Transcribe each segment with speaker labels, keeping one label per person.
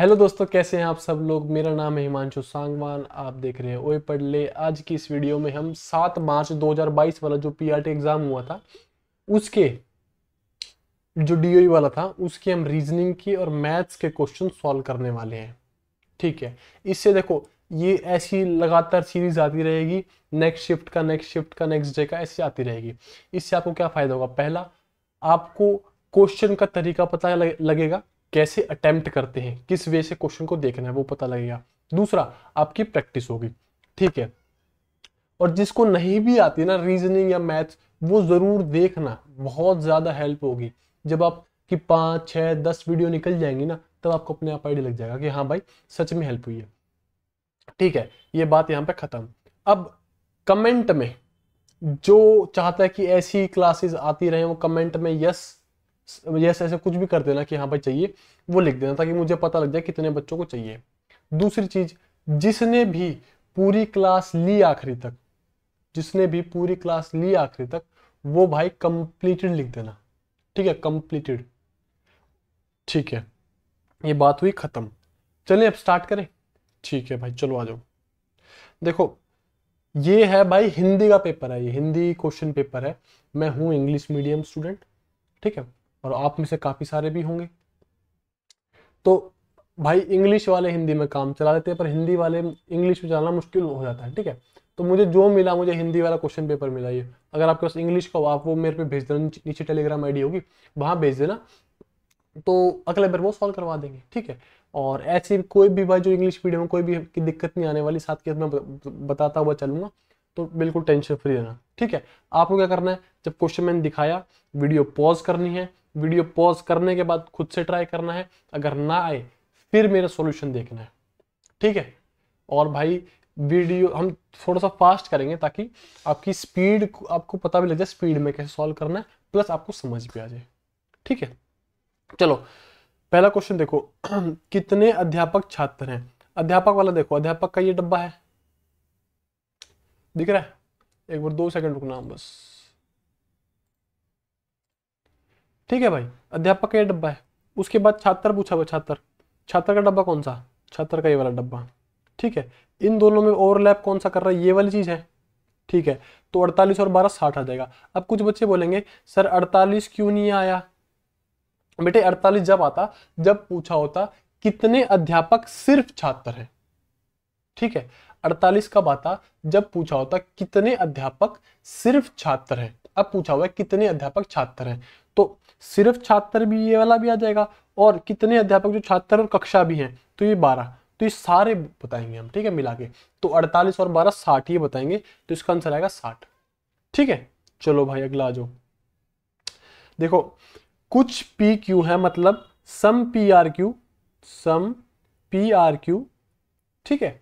Speaker 1: Hello दोस्तों कैसे हैं आप सब लोग मेरा नाम है हिमांशु सांगवान आप देख रहे हैं ओए पढ़ ले आज की इस वीडियो में हम 7 मार्च 2022 वाला जो पीआरटी एग्ज़ाम हुआ था उसके जो डीओई e वाला था उसके हम रीजनिंग की और मैथ्स के क्वेश्चन सॉल्व करने वाले हैं ठीक है इससे देखो ये ऐसी लगातार सीरीज आती रहेगी नेक्स्ट शिफ्ट का नेक्स्ट शिफ्ट का नेक्स्ट डे का ऐसी आती रहेगी इससे आपको क्या फ़ायदा होगा पहला आपको क्वेश्चन का तरीका पता लगेगा कैसे अटेम्प्ट करते हैं किस वे से क्वेश्चन को देखना है वो पता लगेगा दूसरा आपकी प्रैक्टिस होगी ठीक है और जिसको नहीं भी आती ना रीजनिंग या मैथ्स वो ज़रूर देखना बहुत ज़्यादा हेल्प होगी जब आप कि पांच छह दस वीडियो निकल जाएंगी ना तब आपको अपने आप आइडिया लग जाएगा कि हाँ भाई सच में हेल्प हुई है ठीक है ये बात यहाँ पे ख़त्म अब कमेंट में जो चाहता है कि ऐसी क्लासेस आती रहे वो कमेंट में यस जैसे ऐसे कुछ भी कर देना कि हाँ भाई चाहिए वो लिख देना ताकि मुझे पता लग जाए कितने बच्चों को चाहिए दूसरी चीज जिसने भी पूरी क्लास ली आखिरी तक जिसने भी पूरी क्लास ली आखिरी तक वो भाई कंप्लीटेड लिख देना ठीक है कंप्लीटेड ठीक है ये बात हुई खत्म चलिए अब स्टार्ट करें ठीक है भाई चलो आ जाओ देखो ये है भाई हिंदी का पेपर है ये हिंदी क्वेश्चन पेपर है मैं हूँ इंग्लिश मीडियम स्टूडेंट ठीक है और आप में से काफ़ी सारे भी होंगे तो भाई इंग्लिश वाले हिंदी में काम चला लेते हैं पर हिंदी वाले इंग्लिश में चलाना मुश्किल हो जाता है ठीक है तो मुझे जो मिला मुझे हिंदी वाला क्वेश्चन पेपर मिला ये अगर आपके पास इंग्लिश का हो आप वो मेरे पे भेज देना नीचे टेलीग्राम आईडी होगी वहां भेज देना तो अगले बार वो सॉल्व करवा देंगे ठीक है और ऐसे कोई भी भाई जो इंग्लिश मीडियम में कोई भी की दिक्कत नहीं आने वाली साथ के मैं बताता हुआ चलूंगा तो बिल्कुल टेंशन फ्री रहना ठीक है आपको क्या करना है जब क्वेश्चन मैंने दिखाया वीडियो पॉज करनी है वीडियो पॉज करने के बाद खुद से ट्राई करना है अगर ना आए फिर मेरा सॉल्यूशन देखना है ठीक है और भाई वीडियो हम थोड़ा सा फास्ट करेंगे ताकि आपकी स्पीड आपको पता भी लग जाए स्पीड में कैसे सॉल्व करना है प्लस आपको समझ भी आ जाए ठीक है चलो पहला क्वेश्चन देखो कितने अध्यापक छात्र हैं अध्यापक वाला देखो अध्यापक का ये डब्बा है दिख रहा है एक बार दो सेकंड रुकना बस ठीक है भाई अध्यापक का ये डब्बा है उसके बाद छात्र पूछा हुआ छात्र छात्र का डब्बा कौन सा छात्र का ये वाला डब्बा ठीक है इन दोनों में ओवरलैप कौन सा कर रहा है ये वाली चीज़ है ठीक है तो 48 और 12 60 आ जाएगा अब कुछ बच्चे बोलेंगे सर 48 क्यों नहीं आया बेटे 48 जब आता जब पूछा होता कितने अध्यापक सिर्फ छात्र हैं ठीक है 48 कब आता जब पूछा होता कितने अध्यापक सिर्फ छात्र हैं अब पूछा हुआ है कितने अध्यापक छात्र हैं तो सिर्फ छात्र भी ये वाला भी आ जाएगा और कितने अध्यापक जो छात्र और कक्षा भी हैं तो ये बारह तो ये सारे बताएंगे हम ठीक है मिला के तो अड़तालीस और बारह साठ ये बताएंगे तो इसका आंसर आएगा साठ ठीक है चलो भाई अगला आ जाओ देखो कुछ पी क्यू है मतलब some P R Q some P R Q ठीक है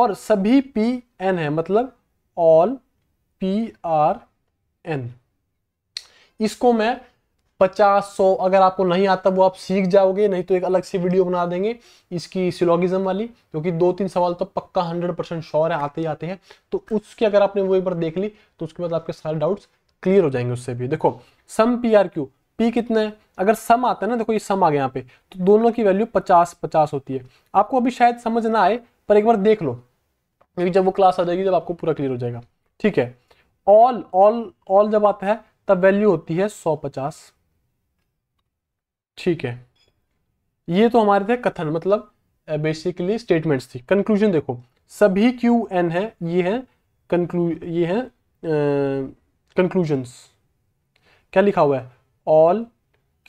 Speaker 1: और सभी पी एन है मतलब ऑल पी आर एन इसको मैं पचास सौ अगर आपको नहीं आता वो आप सीख जाओगे नहीं तो एक अलग से वीडियो बना देंगे इसकी सिलोगिज्म वाली क्योंकि दो तीन सवाल तो पक्का हंड्रेड परसेंट श्योर है आते ही आते हैं तो उसके अगर आपने वो एक बार देख ली तो उसके बाद आपके सारे डाउट्स क्लियर हो जाएंगे उससे भी देखो some P R Q P कितना है अगर सम आता है ना देखो ये सम आ गया यहाँ पे तो दोनों की वैल्यू पचास पचास होती है आपको अभी शायद समझ ना आए पर एक बार देख लो क्योंकि जब वो क्लास आ जाएगी जब आपको पूरा क्लियर हो जाएगा ठीक है ऑल ऑल ऑल जब आता है तब वैल्यू होती है सौ पचास ठीक है ये तो हमारे थे कथन मतलब बेसिकली स्टेटमेंट्स थी कंक्लूजन देखो सभी क्यू एन है ये है कंक्लू ये है कंक्लूजन्स क्या लिखा हुआ है ऑल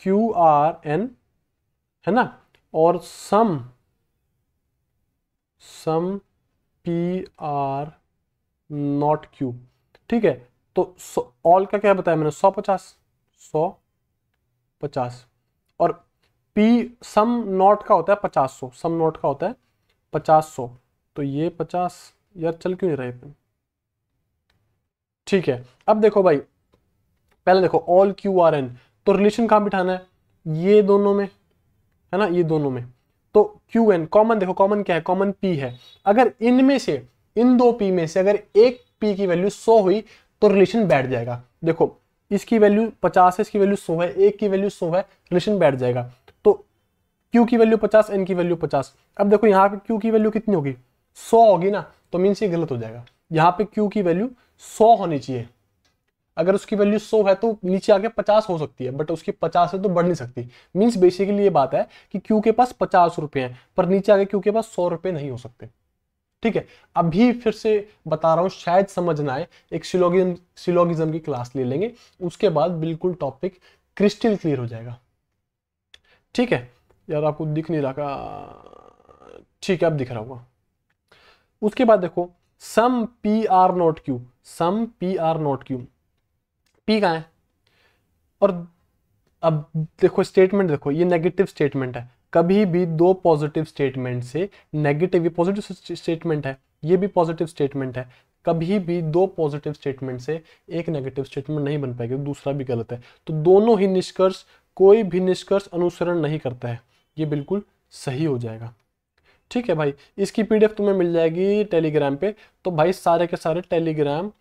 Speaker 1: क्यू आर एन है ना और some some P R not Q ठीक है तो ऑल का क्या बताया मैंने सौ पचास सौ पचास और पी सम नॉट का होता है पचास सौ सम नॉट का होता है पचास सौ तो ये पचास यार चल क्यों नहीं रहे पेन ठीक है अब देखो भाई पहले देखो ऑल क्यू आर एन तो रिलेशन कहाँ बिठाना है ये दोनों में है ना ये दोनों में तो क्यू एन कॉमन देखो कॉमन क्या है कॉमन पी है अगर इनमें से इन दो पी में से अगर एक पी की वैल्यू सौ हुई तो रिलेशन बैठ जाएगा देखो इसकी वैल्यू पचास है इसकी वैल्यू सौ है एक की वैल्यू सौ है रिलेशन बैठ जाएगा तो क्यू की वैल्यू पचास एन की वैल्यू पचास अब देखो यहाँ पे क्यू की वैल्यू कितनी होगी सौ होगी ना तो मीन्स ये गलत हो जाएगा यहाँ पे क्यू की वैल्यू सौ होनी चाहिए अगर उसकी वैल्यू सौ है तो नीचे आके पचास हो सकती है बट उसकी पचास है तो बढ़ नहीं सकती मीन्स बेसिकली ये बात है कि क्यू के पास पचास रुपये है पर नीचे आके क्यू के पास सौ रुपये नहीं हो सकते ठीक है अभी फिर से बता रहा हूँ शायद समझ ना आए एक सिलोगिज्म सिलोगिज्म की क्लास ले लेंगे उसके बाद बिल्कुल टॉपिक क्रिस्टल क्लियर हो जाएगा ठीक है यार आपको दिख नहीं रहा ठीक है अब दिख रहा होगा उसके बाद देखो some P R not Q some P R not Q P कहाँ है और अब देखो स्टेटमेंट देखो ये नेगेटिव स्टेटमेंट है कभी भी दो पॉजिटिव स्टेटमेंट से नेगेटिव ये पॉजिटिव स्टेटमेंट है ये भी पॉजिटिव स्टेटमेंट है कभी भी दो पॉजिटिव स्टेटमेंट से एक नेगेटिव स्टेटमेंट नहीं बन पाएगा तो दूसरा भी गलत है तो दोनों ही निष्कर्ष कोई भी निष्कर्ष अनुसरण नहीं करता है ये बिल्कुल सही हो जाएगा ठीक है भाई इसकी पीडीएफ तुम्हें मिल जाएगी टेलीग्राम पे तो भाई सारे के सारे टेलीग्राम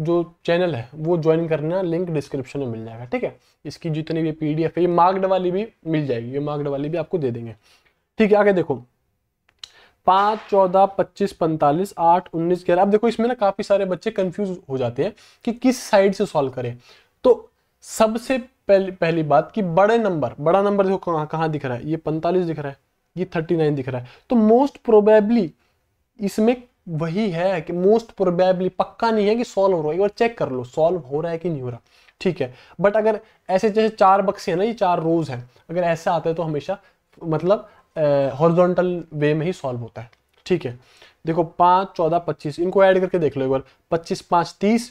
Speaker 1: जो चैनल है वो ज्वाइन करना लिंक डिस्क्रिप्शन में मिल जाएगा ठीक है इसकी जितनी भी पी है ये मार्क्ड वाली भी मिल जाएगी ये मार्क्ड वाली भी आपको दे देंगे ठीक है आगे देखो पाँच चौदह पच्चीस पैंतालीस आठ उन्नीस ग्यारह अब देखो इसमें ना काफ़ी सारे बच्चे कंफ्यूज हो जाते हैं कि किस साइड से सॉल्व करें तो सबसे पहली पहली बात कि बड़े नंबर बड़ा नंबर देखो कहाँ कहाँ दिख रहा है ये पैंतालीस दिख रहा है ये थर्टी नाइन दिख रहा है तो मोस्ट प्रोबेबली इसमें वही है कि मोस्ट प्रोबेबली पक्का नहीं है कि सॉल्व हो रहा है एक बार चेक कर लो सॉल्व हो रहा है कि नहीं हो रहा ठीक है बट अगर ऐसे जैसे चार बक्से हैं ना ये चार रोज हैं अगर ऐसा आता है तो हमेशा मतलब हॉरिजॉन्टल वे में ही सॉल्व होता है ठीक है देखो पाँच चौदह पच्चीस इनको ऐड करके देख लो एक बार पच्चीस पाँच तीस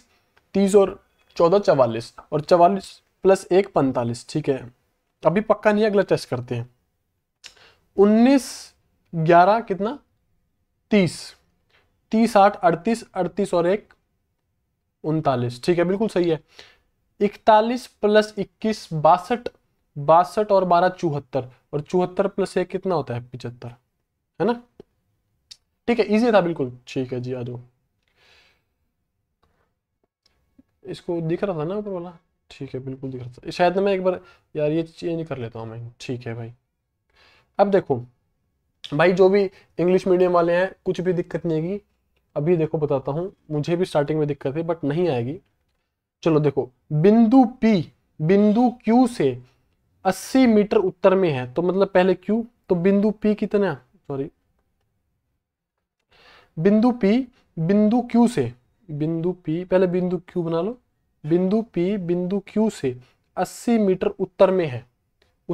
Speaker 1: तीस और चौदह चवालीस और चवालीस प्लस एक पैंतालीस ठीक है अभी पक्का नहीं अगला टेस्ट करते हैं उन्नीस ग्यारह कितना तीस तीस आठ अड़तीस अड़तीस और एक उनतालीस ठीक है बिल्कुल सही है इकतालीस प्लस इक्कीस बासठ बासठ और बारह चौहत्तर और चौहत्तर प्लस एक कितना होता है पिचहत्तर है ना ठीक है इजी था बिल्कुल ठीक है जी आ जाओ इसको दिख रहा था ना ऊपर वाला ठीक है बिल्कुल दिख रहा था शायद मैं एक बार यार ये चेंज कर लेता हूँ मैं ठीक है भाई अब देखो भाई जो भी इंग्लिश मीडियम वाले हैं कुछ भी दिक्कत नहीं आएगी अभी देखो बताता हूँ मुझे भी स्टार्टिंग में दिक्कत है बट नहीं आएगी चलो देखो बिंदु पी बिंदु क्यू से 80 मीटर उत्तर में है तो मतलब पहले क्यू तो बिंदु पी कितना सॉरी बिंदु पी बिंदु क्यू से बिंदु पी पहले बिंदु क्यू बना लो बिंदु पी बिंदु क्यू से 80 मीटर उत्तर में है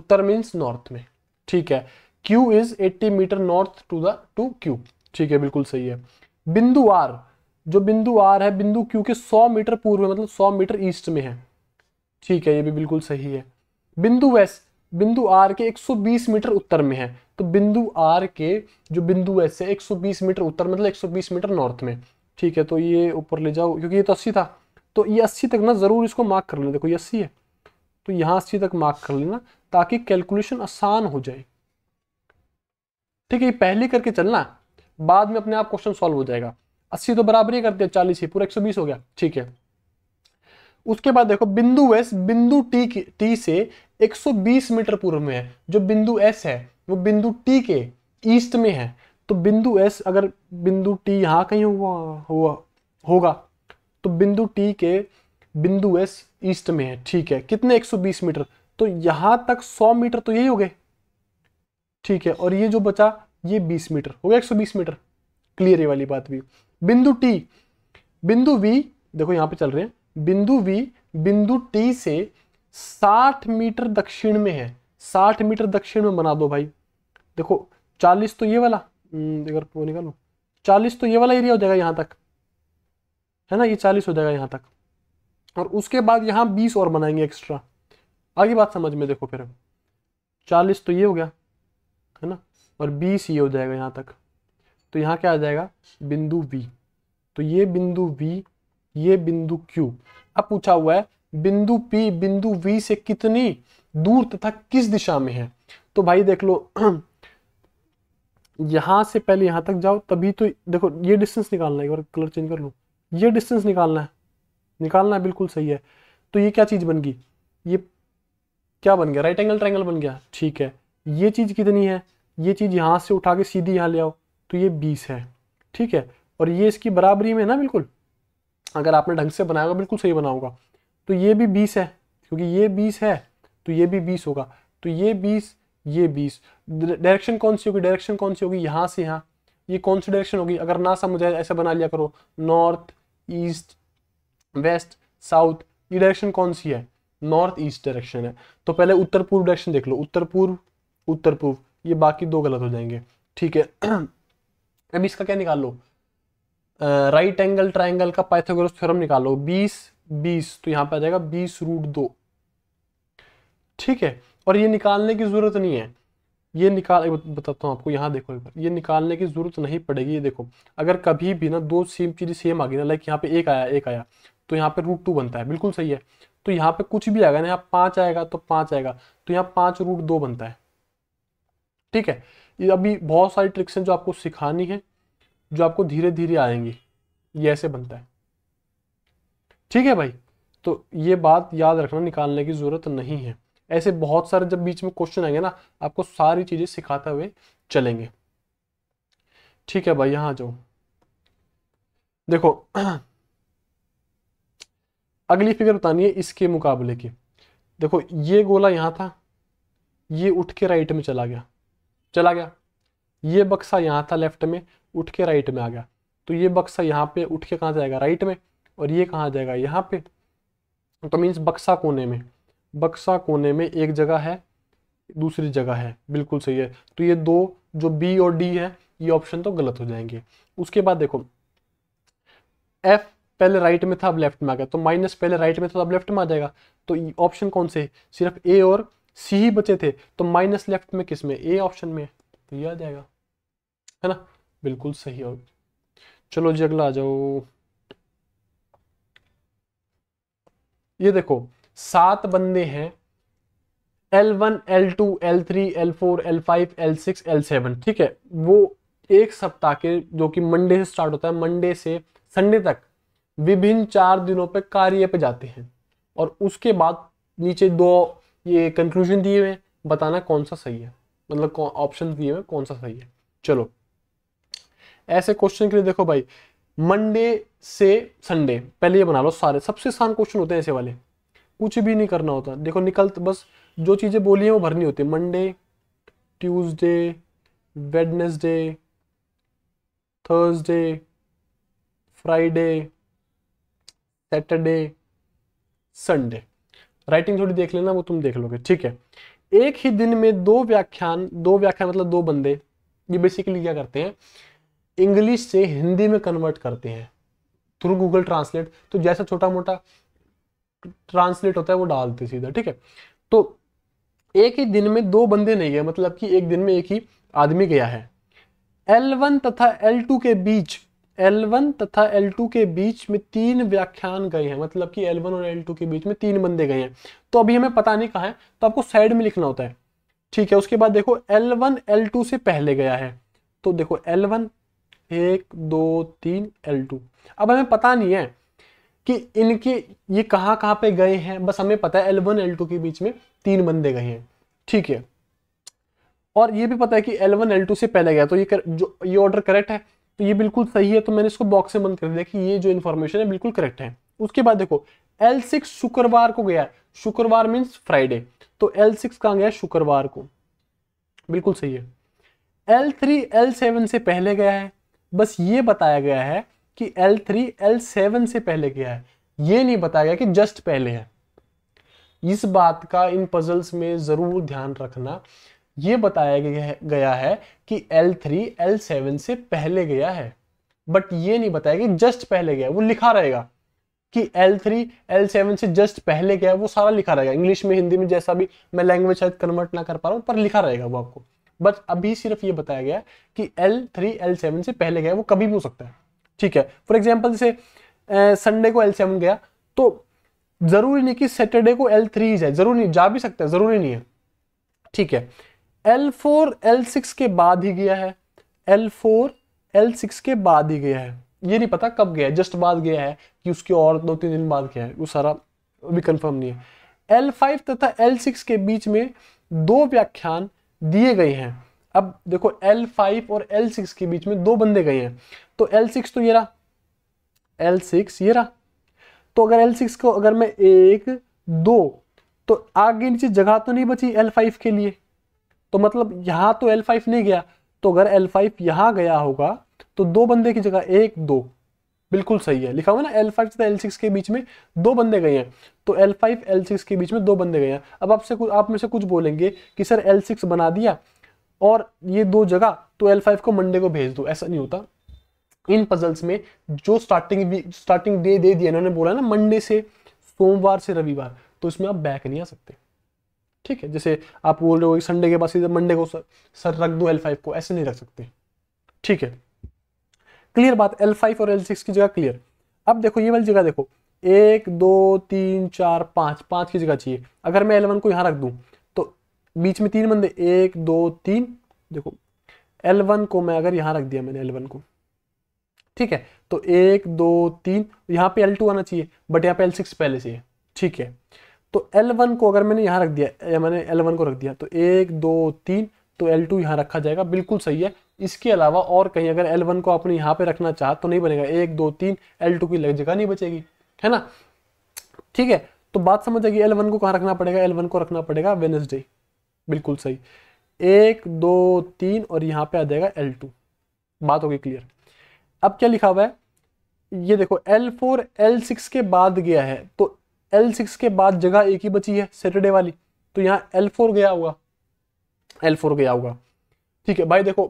Speaker 1: उत्तर मीन्स नॉर्थ में ठीक है Q is 80 metre north to the to Q ठीक है बिल्कुल सही है बिंदु आर जो बिंदु आर है बिंदु क्यू के 100 मीटर पूर्व मतलब 100 मीटर ईस्ट में है ठीक है ये भी बिल्कुल सही है बिंदु एस बिंदु आर के 120 मीटर उत्तर में है तो बिंदु आर के जो बिंदु एस है 120 मीटर उत्तर मतलब 120 मीटर नॉर्थ में ठीक है तो ये ऊपर ले जाओ क्योंकि ये तो अस्सी था तो ये अस्सी तक ना ज़रूर इसको मार्क कर लेना देखो ये अस्सी है तो यहां अस्सी तक मार्क कर लेना ताकि कैलकुलेशन आसान हो जाए ठीक है ये पहले करके चलना बाद में अपने आप क्वेश्चन सॉल्व हो जाएगा अस्सी तो बराबर ही करते हैं चालीस ही पूरा एक सौ बीस हो गया ठीक है उसके बाद देखो बिंदु एस बिंदु टी के टी से 120 मीटर पूर्व में है जो बिंदु एस है वो बिंदु टी के ईस्ट में है तो बिंदु एस अगर बिंदु टी यहाँ कहीं हुआ हुआ होगा तो बिंदु टी के बिंदु एस ईस्ट में है ठीक है कितने 120 मीटर तो यहाँ तक 100 मीटर तो यही हो गए ठीक है और ये जो बचा ये 20 मीटर हो गया 120 मीटर क्लियर ये वाली बात भी बिंदु टी बिंदु वी देखो यहाँ पे चल रहे हैं बिंदु वी बिंदु टी से 60 मीटर दक्षिण में है 60 मीटर दक्षिण में बना दो भाई देखो 40 तो ये वाला हम्म, अगर वो निकालो 40 तो ये वाला एरिया हो जाएगा यहाँ तक है ना ये 40 हो जाएगा यहाँ तक और उसके बाद यहाँ 20 और बनाएंगे एक्स्ट्रा आगे बात समझ में देखो फिर 40 तो ये हो गया है ना और बी सी हो जाएगा यहाँ तक तो यहाँ क्या आ जाएगा बिंदु वी तो ये बिंदु वी ये बिंदु क्यू अब पूछा हुआ है बिंदु पी बिंदु वी से कितनी दूर तथा किस दिशा में है तो भाई देख लो यहां से पहले यहां तक जाओ तभी तो देखो ये डिस्टेंस निकालना है एक बार कलर चेंज कर लो ये डिस्टेंस निकालना है निकालना है बिल्कुल सही है तो ये क्या चीज़ बन गई ये क्या बन गया राइट एंगल ट्राइंगल बन गया ठीक है ये चीज़ कितनी है ये चीज़ यहाँ से उठा के सीधी यहाँ ले आओ तो ये बीस है ठीक है और ये इसकी बराबरी में ना बिल्कुल अगर आपने ढंग से बनाया होगा बिल्कुल सही बनाऊंगा तो ये भी बीस है क्योंकि ये बीस है तो ये भी बीस होगा तो ये बीस ये बीस डायरेक्शन कौन सी होगी डायरेक्शन कौन सी होगी यहाँ से यहाँ ये कौन सी डायरेक्शन होगी अगर ना समझ आए ऐसा बना लिया करो नॉर्थ ईस्ट वेस्ट साउथ ये डायरेक्शन कौन सी है नॉर्थ ईस्ट डायरेक्शन है तो पहले उत्तर पूर्व डायरेक्शन देख लो उत्तर पूर्व उत्तर पूर्व ये बाकी दो गलत हो जाएंगे ठीक है अब इसका क्या निकाल लो राइट एंगल ट्राइंगल का पाइथागोरस थ्योरम निकालो बीस बीस तो यहां पे आ जाएगा बीस रूट दो ठीक है और ये निकालने की जरूरत नहीं है ये निकाल बताता हूँ आपको यहाँ देखो एक बार ये निकालने की जरूरत नहीं पड़ेगी ये देखो अगर कभी भी ना दो सेम चीज़ सेम आ गई ना लाइक यहाँ पे एक आया एक आया तो यहाँ पे रूट टू बनता है बिल्कुल सही है तो यहाँ पे कुछ भी आएगा ना यहाँ पांच आएगा तो पांच आएगा तो यहाँ पांच रूट दो बनता है ठीक है ये अभी बहुत सारी ट्रिक्स हैं जो आपको सिखानी है जो आपको धीरे धीरे आएंगी ये ऐसे बनता है ठीक है भाई तो ये बात याद रखना निकालने की ज़रूरत नहीं है ऐसे बहुत सारे जब बीच में क्वेश्चन आएंगे ना आपको सारी चीज़ें सिखाते हुए चलेंगे ठीक है भाई यहां जाओ देखो अगली फिगर बतानी है इसके मुकाबले की देखो ये गोला यहां था ये उठ के राइट में चला गया चला गया ये बक्सा यहाँ था लेफ्ट में उठ के राइट में आ गया तो ये बक्सा यहाँ पे उठ के कहाँ जाएगा राइट में और ये कहाँ जाएगा यहाँ पे तो मीन्स बक्सा कोने में बक्सा कोने में एक जगह है दूसरी जगह है बिल्कुल सही है तो ये दो जो बी और डी है ये ऑप्शन तो गलत हो जाएंगे उसके बाद देखो एफ पहले राइट में था अब लेफ्ट में आ गया तो माइनस पहले राइट में था तो अब लेफ्ट में आ जाएगा तो ऑप्शन कौन से सिर्फ ए और सी ही बचे थे तो माइनस लेफ्ट में किस में ए ऑप्शन में तो ये आ जाएगा है ना बिल्कुल सही और चलो जी अगला आ जाओ ये देखो सात बंदे हैं L1, L2, L3, L4, L5, L6, L7 ठीक है वो एक सप्ताह के जो कि मंडे से स्टार्ट होता है मंडे से संडे तक विभिन्न चार दिनों पे कार्य पे जाते हैं और उसके बाद नीचे दो ये कंक्लूजन दिए हुए हैं बताना कौन सा सही है मतलब ऑप्शन दिए हुए कौन सा सही है चलो ऐसे क्वेश्चन के लिए देखो भाई मंडे से संडे पहले ये बना लो सारे सबसे आसान क्वेश्चन होते हैं ऐसे वाले कुछ भी नहीं करना होता देखो निकल तो बस जो चीज़ें बोली हैं वो भरनी होती है Monday Tuesday Wednesday Thursday Friday Saturday Sunday writing थोड़ी देख लेना वो तुम देख लोगे ठीक है एक ही दिन में दो व्याख्यान दो व्याख्यान मतलब दो बंदे ये बेसिकली क्या करते हैं इंग्लिश से हिंदी में कन्वर्ट करते हैं थ्रू गूगल ट्रांसलेट तो जैसा छोटा मोटा ट्रांसलेट होता है वो डालते सीधा ठीक है तो एक ही दिन में दो बंदे नहीं गए मतलब कि एक दिन में एक ही आदमी गया है L1 तथा L2 के बीच L1 तथा L2 के बीच में तीन व्याख्यान गए हैं मतलब कि L1 और L2 के बीच में तीन बंदे गए हैं तो अभी हमें पता नहीं कहा है तो आपको साइड में लिखना होता है ठीक है उसके बाद देखो L1 L2 से पहले गया है तो देखो L1 एक दो तीन L2 अब हमें पता नहीं है कि इनके ये कहाँ कहां पे गए हैं बस हमें पता है L1 L2 के बीच में तीन बंदे गए हैं ठीक है और ये भी पता है कि L1 L2 से पहले गया तो ये कर, जो ये ऑर्डर करेक्ट है तो ये बिल्कुल सही है तो मैंने इसको बॉक्स में बंद कर दिया कि ये जो इन्फॉर्मेशन है बिल्कुल करेक्ट है उसके बाद देखो एल सिक्स शुक्रवार को गया शुक्रवार मीन्स फ्राइडे तो एल सिक्स कहाँ गया शुक्रवार को बिल्कुल सही है एल थ्री एल सेवन से पहले गया है बस ये बताया गया है कि एल थ्री एल सेवन से पहले गया है ये नहीं बताया गया कि जस्ट पहले है इस बात का इन पजल्स में जरूर ध्यान रखना ये बताया गया है कि L3 L7 से पहले गया है बट ये नहीं बताया कि जस्ट पहले गया वो लिखा रहेगा कि L3 L7 से जस्ट पहले गया वो सारा लिखा रहेगा इंग्लिश में हिंदी में जैसा भी मैं लैंग्वेज शायद कन्वर्ट ना कर पा रहा हूँ पर लिखा रहेगा वो आपको बट अभी सिर्फ ये बताया गया कि L3 L7 से पहले गया वो कभी भी हो सकता है ठीक है फॉर एग्जाम्पल जैसे संडे को L7 गया तो जरूरी नहीं कि सैटरडे को L3 जाए जरूरी नहीं जा भी सकता है जरूरी नहीं है ठीक है L4, L6 के बाद ही गया है L4, L6 के बाद ही गया है ये नहीं पता कब गया है जस्ट बाद गया है कि उसके और दो तीन दिन बाद गया है वो सारा अभी कंफर्म नहीं है L5 तथा L6 के बीच में दो व्याख्यान दिए गए हैं अब देखो L5 और L6 के बीच में दो बंदे गए हैं तो L6 तो ये रहा L6 ये रहा तो अगर L6 को अगर मैं एक दो तो आगे नीचे जगह तो नहीं बची L5 के लिए तो मतलब यहाँ तो L5 नहीं गया तो अगर L5 यहाँ गया होगा तो दो बंदे की जगह एक दो बिल्कुल सही है लिखा हुआ ना L5 एल L6 के बीच में दो बंदे गए हैं तो L5 L6 के बीच में दो बंदे गए हैं अब आपसे कुछ आप में से कुछ बोलेंगे कि सर L6 बना दिया और ये दो जगह तो L5 को मंडे को भेज दो ऐसा नहीं होता इन पजल्स में जो स्टार्टिंग स्टार्टिंग डे दे दिया इन्होंने बोला ना मंडे से सोमवार से रविवार तो इसमें आप बैक नहीं आ सकते ठीक है जैसे आप बोल रहे हो संडे के बाद सीधे मंडे को सर सर रख दो एल फाइव को ऐसे नहीं रख सकते ठीक है क्लियर बात एल फाइव और एल सिक्स की जगह क्लियर अब देखो ये वाली जगह देखो एक दो तीन चार पाँच पाँच की जगह चाहिए अगर मैं एलेवन को यहाँ रख दूँ तो बीच में तीन बंदे एक दो तीन देखो एलेवन को मैं अगर यहाँ रख दिया मैंने एलेवन को ठीक है तो एक दो तीन यहाँ पे एल टू आना चाहिए बट यहाँ पे एल सिक्स पहले से है ठीक है तो L1 को अगर मैंने यहाँ रख दिया मैंने L1 को रख दिया तो एक दो तीन तो L2 टू यहाँ रखा जाएगा बिल्कुल सही है इसके अलावा और कहीं अगर L1 को आपने यहाँ पे रखना चाह तो नहीं बनेगा एक दो तीन L2 की लग जगह नहीं बचेगी है ना ठीक है तो बात समझ आएगी L1 को कहाँ रखना पड़ेगा L1 को रखना पड़ेगा वेनसडे बिल्कुल सही एक दो तीन और यहाँ पे आ जाएगा टू बात होगी क्लियर अब क्या लिखा हुआ है ये देखो L4 L6 के बाद गया है तो एल सिक्स के बाद जगह एक ही बची है सैटरडे वाली तो यहाँ एल फोर गया होगा एल फोर गया होगा ठीक है भाई देखो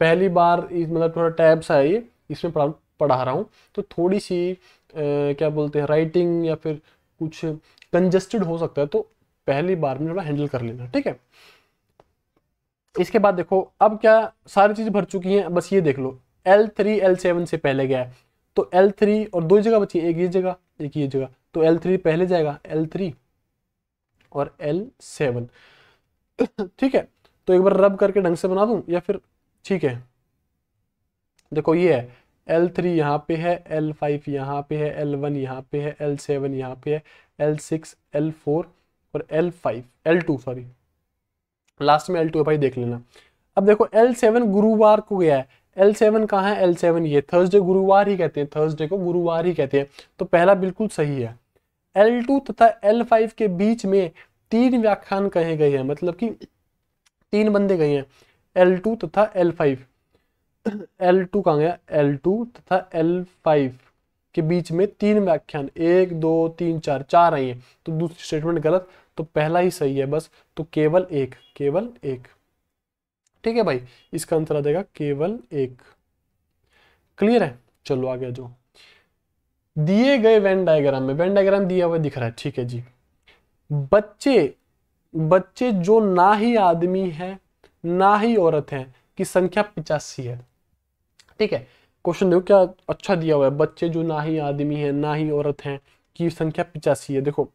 Speaker 1: पहली बार मतलब थोड़ा टैब्स है ये इसमें पढ़ा रहा हूँ तो थोड़ी सी ए, क्या बोलते हैं राइटिंग या फिर कुछ कंजस्टेड हो सकता है तो पहली बार में थोड़ा हैंडल कर लेना ठीक है इसके बाद देखो अब क्या सारी चीज़ भर चुकी हैं बस ये देख लो एल थ्री एल सेवन से पहले गया है तो एल थ्री और दो जगह बची एक ये जगह एक ये जगह तो एल थ्री पहले जाएगा एल थ्री और एल सेवन ठीक है तो एक बार रब करके ढंग से बना दूं या फिर ठीक है देखो ये है एल थ्री यहाँ पे है एल फाइव यहाँ पे है एल वन यहाँ पे है एल सेवन यहाँ पे है एल सिक्स एल फोर और L five L two sorry last में एल टू है भाई देख लेना अब देखो एल सेवन गुरुवार को गया है एल सेवन कहाँ है एल सेवन ये थर्सडे गुरुवार ही कहते हैं थर्सडे को गुरुवार ही कहते हैं तो पहला बिल्कुल सही है L2 तथा L5 के बीच में तीन व्याख्यान कहे गए हैं मतलब कि तीन बंदे गए हैं L2 तथा L5 L2 कहा गया टू तथा L5 के बीच में तीन व्याख्यान एक दो तीन चार चार आई है तो दूसरी स्टेटमेंट गलत तो पहला ही सही है बस तो केवल एक केवल एक ठीक है भाई इसका आंसर आ जाएगा केवल एक क्लियर है चलो आगे जाओ दिए गए वेन डायग्राम में वेन डायग्राम दिया हुआ दिख रहा है ठीक है जी बच्चे बच्चे जो ना ही आदमी है ना ही औरत है की संख्या पिचासी है ठीक है क्वेश्चन देखो क्या अच्छा दिया हुआ है बच्चे जो ना ही आदमी है ना ही औरत है की संख्या पिचासी है देखो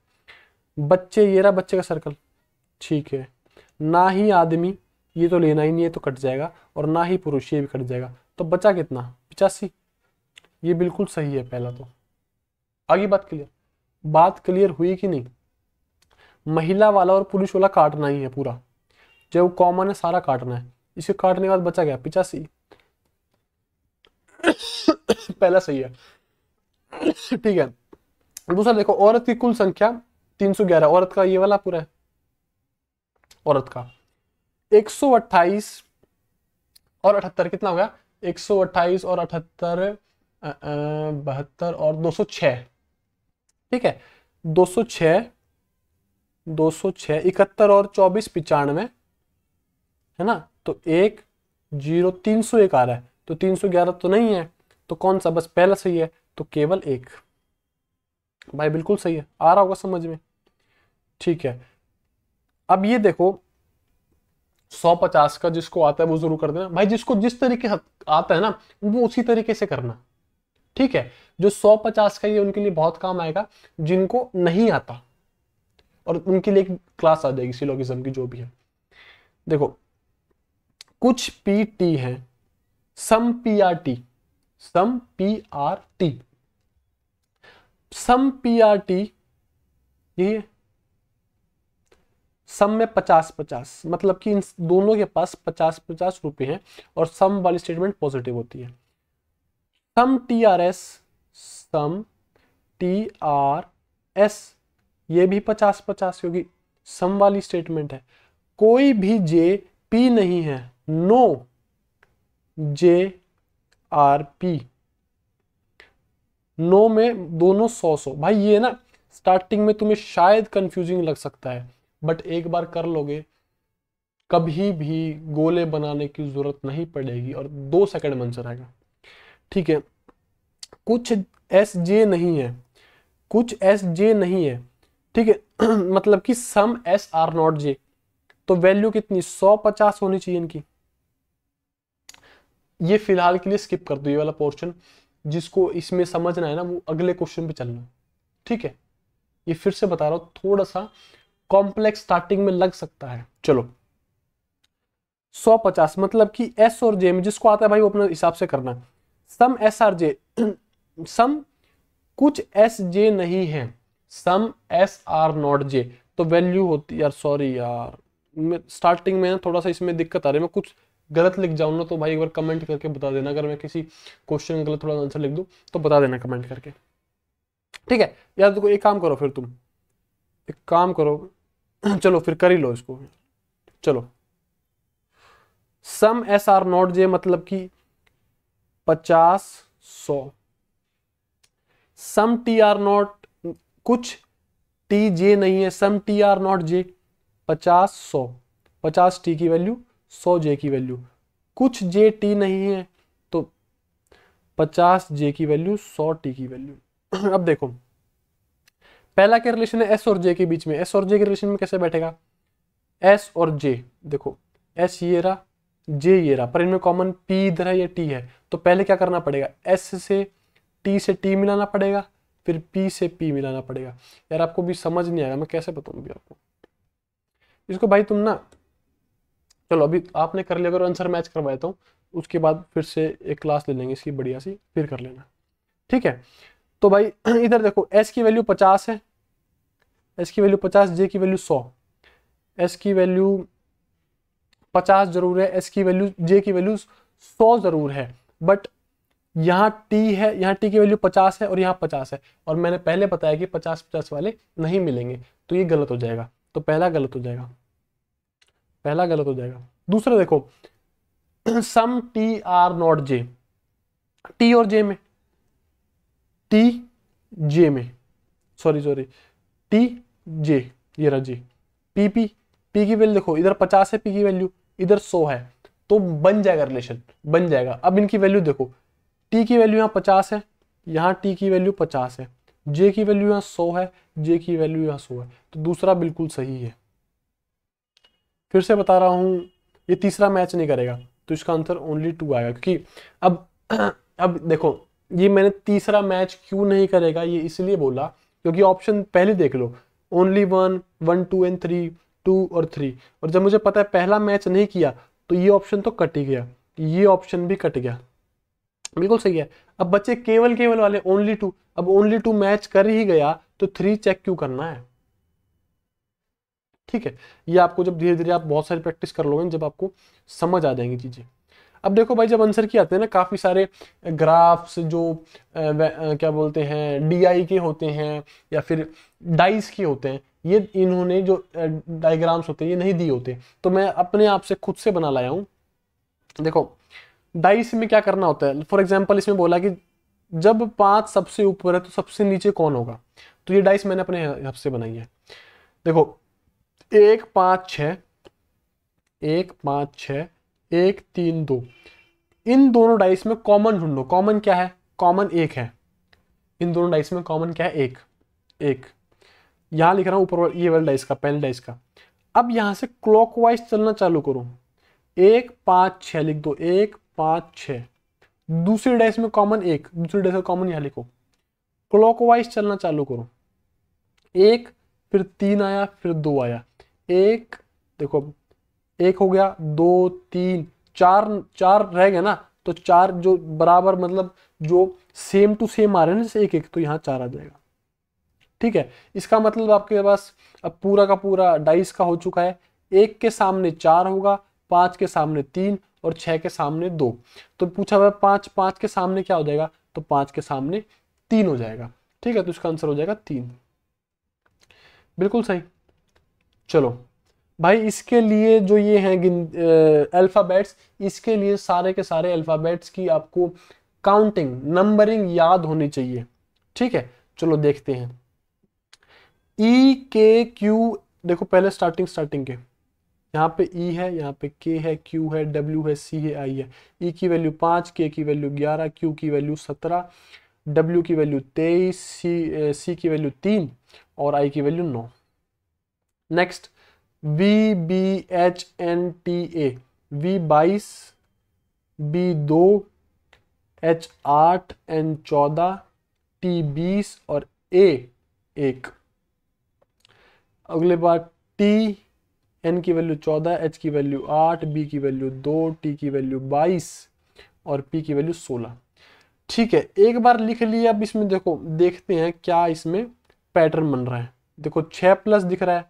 Speaker 1: बच्चे ये रहा बच्चे का सर्कल ठीक है ना ही आदमी ये तो लेना ही नहीं है तो कट जाएगा और ना ही पुरुष ये भी कट जाएगा तो बचा कितना पिचासी ये बिल्कुल सही है पहला तो आगे बात क्लियर बात क्लियर हुई कि नहीं महिला वाला और पुरुष वाला काटना ही है पूरा जब कॉमन है सारा काटना है इसे काटने के बाद बचा गया पिचासी पहला सही है ठीक है दूसरा देखो औरत की कुल संख्या 311 औरत का ये वाला पूरा है औरत का 128 और 78 कितना हो गया 128 और 78 बहत्तर और 206 ठीक है 206 206 इकहत्तर और चौबीस पिचानवे है ना तो एक जीरो तीन सौ एक आ रहा है तो तीन सौ ग्यारह तो नहीं है तो कौन सा बस पहला सही है तो केवल एक भाई बिल्कुल सही है आ रहा होगा समझ में ठीक है अब ये देखो 150 का जिसको आता है वो जरूर कर देना भाई जिसको जिस तरीके आता है ना वो उसी तरीके से करना ठीक है जो 150 का ये उनके लिए बहुत काम आएगा जिनको नहीं आता और उनके लिए क्लास आ जाएगी सिलोगिज्म की जो भी है देखो कुछ पी टी है some P R T some P R T some P R T यही है सम में पचास पचास मतलब कि इन दोनों के पास पचास पचास रुपए हैं और सम वाली स्टेटमेंट पॉजिटिव होती है some T R S some T R S ये भी पचास पचास होगी सम वाली स्टेटमेंट है कोई भी जे पी नहीं है no J R P no में दोनों सौ सौ भाई ये ना स्टार्टिंग में तुम्हें शायद कंफ्यूजिंग लग सकता है बट एक बार कर लोगे कभी भी गोले बनाने की जरूरत नहीं पड़ेगी और दो सेकंड में आंसर आएगा ठीक है कुछ एस जे नहीं है कुछ एस जे नहीं है ठीक है मतलब कि some S R not J तो वैल्यू कितनी सौ पचास होनी चाहिए इनकी ये फिलहाल के लिए स्किप कर दो ये वाला पोर्शन जिसको इसमें समझना है ना वो अगले क्वेश्चन पे चलना ठीक है ये फिर से बता रहा हूं थोड़ा सा कॉम्प्लेक्स स्टार्टिंग में लग सकता है चलो 150 मतलब कि एस और जे में जिसको आता है भाई वो अपने हिसाब से करना है सम एस आर जे सम कुछ एस जे नहीं है some S R not J तो वैल्यू होती यार सॉरी यार स्टार्टिंग में ना थोड़ा सा इसमें दिक्कत आ रही है मैं कुछ गलत लिख जाऊँ ना तो भाई एक बार कमेंट करके बता देना अगर मैं किसी क्वेश्चन का गलत थोड़ा आंसर लिख दूँ तो बता देना कमेंट करके ठीक है यार देखो एक काम करो फिर तुम एक काम करो चलो फिर कर ही लो इसको चलो some S R not J मतलब कि पचास सौ सम टी आर नॉट कुछ टी जे नहीं है some T are not J पचास सौ पचास टी की वैल्यू सौ जे की वैल्यू कुछ जे टी नहीं है तो पचास जे की वैल्यू सौ टी की वैल्यू अब देखो पहला क्या रिलेशन है एस और जे के बीच में एस और जे के रिलेशन में कैसे बैठेगा एस और जे देखो एस ये रहा जे ये रहा पर इनमें कॉमन पी इधर है या टी है तो पहले क्या करना पड़ेगा एस से टी से टी मिलाना पड़ेगा फिर पी से पी मिलाना पड़ेगा यार आपको भी समझ नहीं आएगा मैं कैसे बताऊंगी आपको इसको भाई तुम ना चलो अभी आपने कर लिया अगर आंसर मैच करवा देता उसके बाद फिर से एक क्लास ले लेंगे इसकी बढ़िया सी फिर कर लेना ठीक है तो भाई इधर देखो एस की वैल्यू पचास है एस की वैल्यू पचास जे की वैल्यू सौ एस की वैल्यू पचास जरूर है एस की वैल्यू जे की वैल्यू सौ जरूर है बट यहाँ टी है यहाँ टी की वैल्यू पचास है और यहाँ पचास है और मैंने पहले बताया कि पचास पचास वाले नहीं मिलेंगे तो ये गलत हो जाएगा तो पहला गलत हो जाएगा पहला गलत हो जाएगा दूसरा देखो some T are not J T और जे में टी जे में सॉरी सॉरी टी जे ये रहा पी पी पी की वैल्यू देखो इधर पचास है पी की वैल्यू इधर 100 है तो बन जाएगा रिलेशन बन जाएगा अब इनकी वैल्यू देखो टी की वैल्यू यहाँ पचास है यहाँ टी की वैल्यू पचास है जे की वैल्यू यहाँ सौ है जे की वैल्यू यहाँ सौ है तो दूसरा बिल्कुल सही है फिर से बता रहा हूँ ये तीसरा मैच नहीं करेगा तो इसका आंसर ओनली टू आएगा क्योंकि अब अब देखो ये मैंने तीसरा मैच क्यों नहीं करेगा ये इसलिए बोला क्योंकि ऑप्शन पहले देख लो only one one two and three two और थ्री और जब मुझे पता है पहला मैच नहीं किया तो ये ऑप्शन तो कट ही गया ये ऑप्शन भी कट गया बिल्कुल सही है अब बच्चे केवल केवल वाले ओनली टू अब ओनली टू मैच कर ही गया तो थ्री चेक क्यों करना है ठीक है ये आपको जब धीरे धीरे आप बहुत सारी प्रैक्टिस कर लोगे जब आपको समझ आ जाएंगी चीजें अब देखो भाई जब आंसर की आते हैं ना काफ़ी सारे ग्राफ्स जो आ, आ, क्या बोलते हैं डीआई के होते हैं या फिर डाइस के होते हैं ये इन्होंने जो डायग्राम्स होते हैं ये नहीं दिए होते तो मैं अपने आप से खुद से बना लाया हूँ देखो डाइस में क्या करना होता है फॉर एग्जाम्पल इसमें बोला कि जब पांच सबसे ऊपर है तो सबसे नीचे कौन होगा तो ये डाइस मैंने अपने हब से बनाई है देखो एक पाँच छ एक पाँच छ एक तीन दो इन दोनों डाइस में कॉमन ढूंढो कॉमन क्या है कॉमन एक है इन दोनों डाइस में कॉमन क्या है एक एक यहाँ लिख रहा हूँ ऊपर ये वाले डाइस का पहले डाइस का अब यहाँ से क्लॉकवाइज चलना चालू करूँ एक पाँच छः लिख दो एक पाँच छः दूसरे डाइस में कॉमन एक दूसरे डाइस का कॉमन यहाँ लिखो क्लॉकवाइज चलना चालू करो एक फिर तीन आया फिर दो आया एक देखो एक हो गया दो तीन चार चार रह गए ना तो चार जो बराबर मतलब जो सेम टू सेम आ रहे हैं ना एक एक तो यहाँ चार आ जाएगा ठीक है इसका मतलब आपके पास अब पूरा का पूरा डाइस का हो चुका है एक के सामने चार होगा पांच के सामने तीन और छह के सामने दो तो पूछा हुआ पांच पांच के सामने क्या हो जाएगा तो पांच के सामने तीन हो जाएगा ठीक है तो इसका आंसर हो जाएगा तीन बिल्कुल सही चलो भाई इसके लिए जो ये हैं अल्फ़ाबेट्स इसके लिए सारे के सारे अल्फ़ाबेट्स की आपको काउंटिंग नंबरिंग याद होनी चाहिए ठीक है चलो देखते हैं ई के क्यू देखो पहले स्टार्टिंग स्टार्टिंग के यहाँ पे ई e है यहाँ पे के है क्यू है डब्ल्यू है सी है आई है ई e की वैल्यू पाँच के की वैल्यू ग्यारह क्यू की वैल्यू सत्रह डब्ल्यू की वैल्यू तेईस सी सी की वैल्यू तीन और आई की वैल्यू नौ next V B H N T A V बाईस बी दो एच आठ एन चौदह टी बीस और ए एक अगले बार टी एन की वैल्यू चौदह एच की वैल्यू आठ बी की वैल्यू दो टी की वैल्यू बाईस और पी की वैल्यू सोलह ठीक है एक बार लिख लिया अब इसमें देखो देखते हैं क्या इसमें पैटर्न बन रहा है देखो छ प्लस दिख रहा है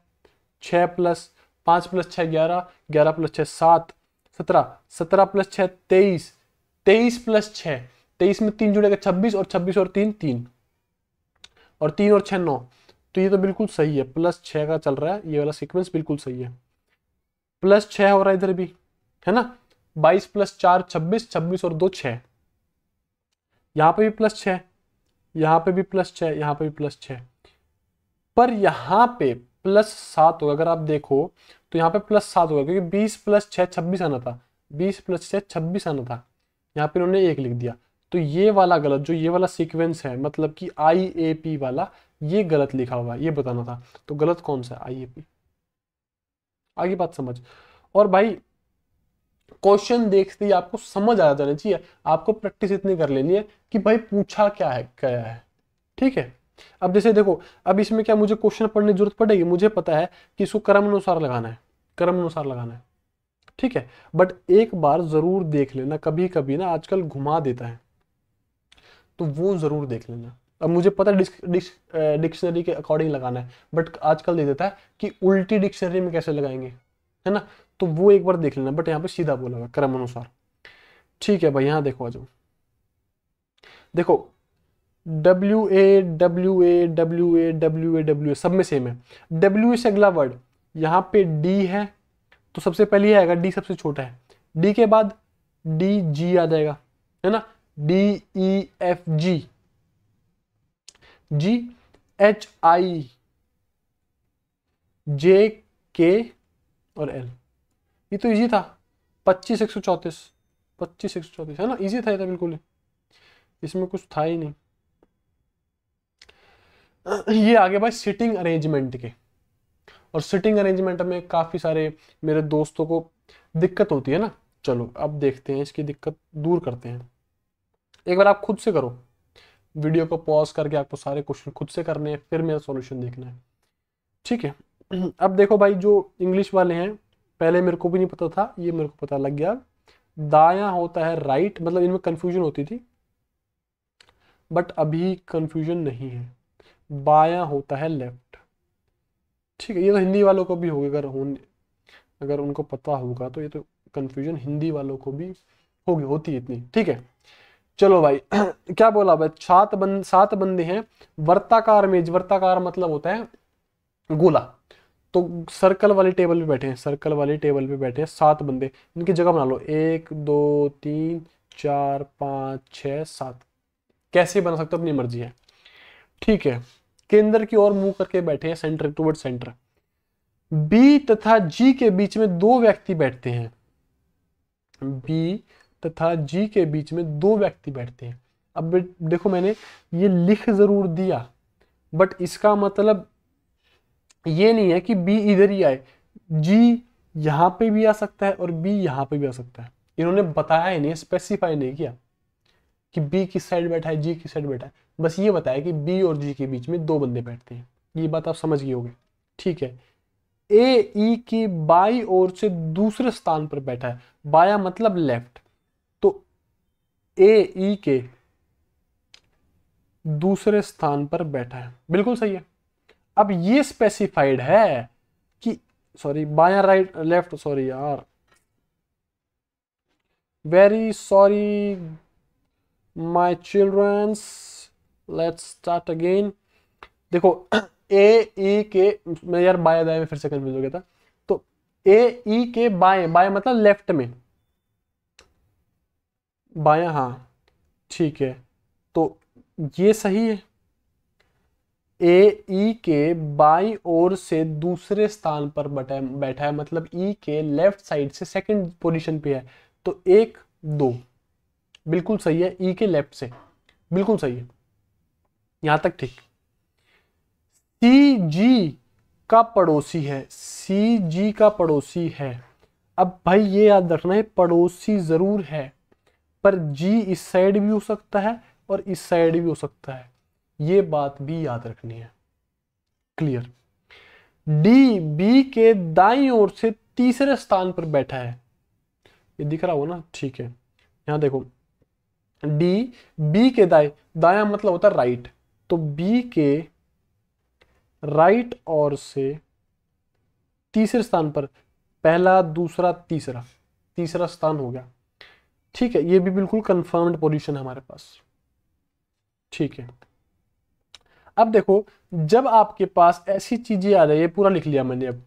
Speaker 1: छ प्लस पाँच प्लस छह ग्यारह ग्यारह प्लस छह सात सत्रह सत्रह प्लस छह तेईस तेईस प्लस छ तेईस में तीन जुड़ेगा छब्बीस और छब्बीस और तीन तीन और तीन और छह नौ तो ये तो बिल्कुल सही है प्लस छः का चल रहा है ये वाला सिक्वेंस बिल्कुल सही है प्लस छ हो रहा है इधर भी है ना बाईस प्लस चार छब्बीस छब्बीस और दो छ यहाँ पे भी प्लस छ यहाँ पे भी प्लस छ यहाँ पे भी प्लस छ पर यहाँ पे प्लस सात होगा अगर आप देखो तो यहाँ पे प्लस सात होगा क्योंकि बीस प्लस छ छब्बीस आना था बीस प्लस छ छब्बीस आना था यहाँ पे उन्होंने एक लिख दिया तो ये वाला गलत जो ये वाला सीक्वेंस है मतलब कि आई ए पी वाला ये गलत लिखा हुआ है ये बताना था तो गलत कौन सा आई ए पी आगे बात समझ और भाई क्वेश्चन देखते ही आपको समझ आ जाना चाहिए आपको प्रैक्टिस इतनी कर लेनी है कि भाई पूछा क्या है क्या है ठीक है अब जैसे देखो अब इसमें क्या मुझे क्वेश्चन पढ़ने की जरूरत पड़ेगी मुझे पता है कि इसको क्रम अनुसार लगाना है क्रम अनुसार लगाना है ठीक है बट एक बार जरूर देख लेना कभी कभी ना आजकल घुमा देता है तो वो ज़रूर देख लेना अब मुझे पता है डिक्शनरी के अकॉर्डिंग लगाना है बट आजकल दे देता है कि उल्टी डिक्शनरी में कैसे लगाएंगे है ना तो वो एक बार देख लेना बट यहाँ पे सीधा बोला हुआ क्रम अनुसार ठीक है भाई यहाँ देखो आज देखो W A W A W A W A W A सब में सेम है डब्ल्यू ए से अगला वर्ड यहाँ पे डी है तो सबसे पहले आएगा डी सबसे छोटा है डी के बाद डी जी आ जाएगा है ना D E F G G H I J K और एल ये तो इजी था पच्चीस एक सौ चौंतीस पच्चीस एक सौ चौंतीस है ना इजी था ये था तो बिल्कुल इसमें कुछ था ही नहीं ये आगे भाई सिटिंग अरेंजमेंट के और सिटिंग अरेंजमेंट में काफ़ी सारे मेरे दोस्तों को दिक्कत होती है ना चलो अब देखते हैं इसकी दिक्कत दूर करते हैं एक बार आप खुद से करो वीडियो को पॉज करके आपको सारे क्वेश्चन खुद से करने हैं फिर मेरा सॉल्यूशन देखना है ठीक है अब देखो भाई जो इंग्लिश वाले हैं पहले मेरे को भी नहीं पता था ये मेरे को पता लग गया दाया होता है राइट मतलब इनमें कन्फ्यूजन होती थी बट अभी कन्फ्यूजन नहीं है बाया होता है लेफ्ट ठीक है ये तो हिंदी वालों को भी होगी अगर होने अगर उनको पता होगा तो ये तो कन्फ्यूजन हिंदी वालों को भी होगी होती है इतनी ठीक है चलो भाई क्या बोला भाई सात बंद सात बंदे हैं वर्ताकार मेज वर्ताकार मतलब होता है गोला तो सर्कल वाले टेबल पे बैठे हैं सर्कल वाले टेबल पे बैठे हैं सात बंदे इनकी जगह बना लो एक दो तीन चार पाँच छ सात कैसे बना सकते हो अपनी मर्जी है ठीक है केंद्र की ओर मुंह करके बैठे हैं सेंटर टूवर्ड सेंटर बी तथा जी के बीच में दो व्यक्ति बैठते हैं बी तथा जी के बीच में दो व्यक्ति बैठते हैं अब देखो मैंने ये लिख ज़रूर दिया बट इसका मतलब ये नहीं है कि बी इधर ही आए जी यहाँ पे भी आ सकता है और बी यहाँ पे भी आ सकता है इन्होंने बताया ही नहीं स्पेसिफाई नहीं किया कि बी किस साइड बैठा है जी किस साइड बैठा है बस ये बताया कि बी और जी के बीच में दो बंदे बैठते हैं ये बात आप समझ गए होगे ठीक है ए ई e की बाई और से दूसरे स्थान पर बैठा है बाया मतलब लेफ्ट ए ई के दूसरे स्थान पर बैठा है बिल्कुल सही है अब ये स्पेसिफाइड है कि सॉरी बाया राइट लेफ्ट सॉरी यार very sorry my childrens let's start again देखो ए ई के मैं यार बाएं दाएं में फिर से कंफ्यूज हो गया था तो ए ई के बाएं बाएं मतलब लेफ्ट में बाया हाँ ठीक है तो ये सही है ए ई e के बाई ओर से दूसरे स्थान पर बैठा है बैठा है मतलब ई e के लेफ्ट साइड से सेकंड पोजीशन पे है तो एक दो बिल्कुल सही है ई e के लेफ्ट से बिल्कुल सही है यहां तक ठीक सी जी का पड़ोसी है सी जी का पड़ोसी है अब भाई ये याद रखना है पड़ोसी जरूर है पर जी इस साइड भी हो सकता है और इस साइड भी हो सकता है ये बात भी याद रखनी है क्लियर डी बी के दाई ओर से तीसरे स्थान पर बैठा है ये दिख रहा हो ना ठीक है यहां देखो डी बी के दाई दाया मतलब होता है राइट तो बी के राइट और से तीसरे स्थान पर पहला दूसरा तीसरा तीसरा स्थान हो गया ठीक है ये भी बिल्कुल कंफर्म्ड पोजीशन है हमारे पास ठीक है अब देखो जब आपके पास ऐसी चीजें आ जाए पूरा लिख लिया मैंने अब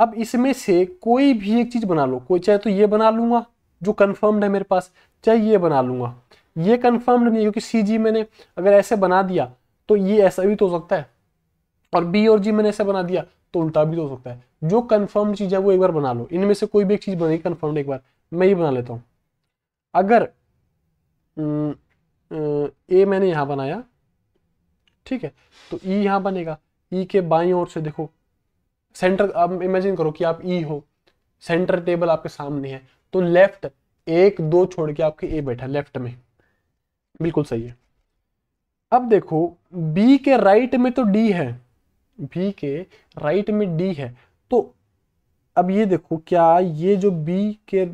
Speaker 1: अब इसमें से कोई भी एक चीज बना लो कोई चाहे तो ये बना लूंगा जो कंफर्म्ड है मेरे पास चाहे ये बना लूंगा ये कंफर्म्ड नहीं क्योंकि सी जी मैंने अगर ऐसे बना दिया तो ये ऐसा भी तो हो सकता है और बी और जी मैंने ऐसा बना दिया तो उल्टा भी तो हो सकता है जो कंफर्म चीज है वो एक बार बना लो इनमें से कोई भी एक चीज बनेगी कंफर्म एक बार मैं ये बना लेता हूँ अगर ए मैंने यहां बनाया ठीक है तो ई यहां बनेगा ई के बाई ओर से देखो सेंटर आप इमेजिन करो कि आप ई हो सेंटर टेबल आपके सामने है तो लेफ्ट एक दो छोड़ के आपके ए बैठा लेफ्ट में बिल्कुल सही है अब देखो बी के राइट में तो डी है बी के राइट में डी है तो अब ये देखो क्या ये जो बी के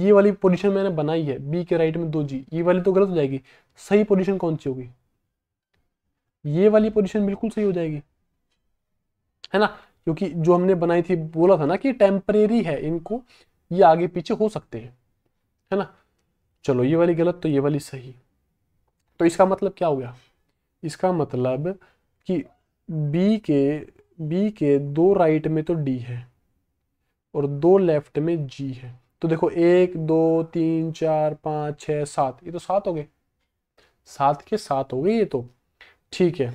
Speaker 1: ये वाली पोजीशन मैंने बनाई है बी के राइट में दो जी ये वाली तो गलत हो जाएगी सही पोजीशन कौन सी होगी ये वाली पोजीशन बिल्कुल सही हो जाएगी है ना क्योंकि जो हमने बनाई थी बोला था ना कि टेम्परेरी है इनको ये आगे पीछे हो सकते हैं है ना चलो ये वाली गलत तो ये वाली सही तो इसका मतलब क्या हो गया इसका मतलब कि बी के बी के दो राइट में तो डी है और दो लेफ्ट में जी है तो देखो एक दो तीन चार पाँच छः सात ये तो सात हो गए सात के सात हो गए ये तो ठीक है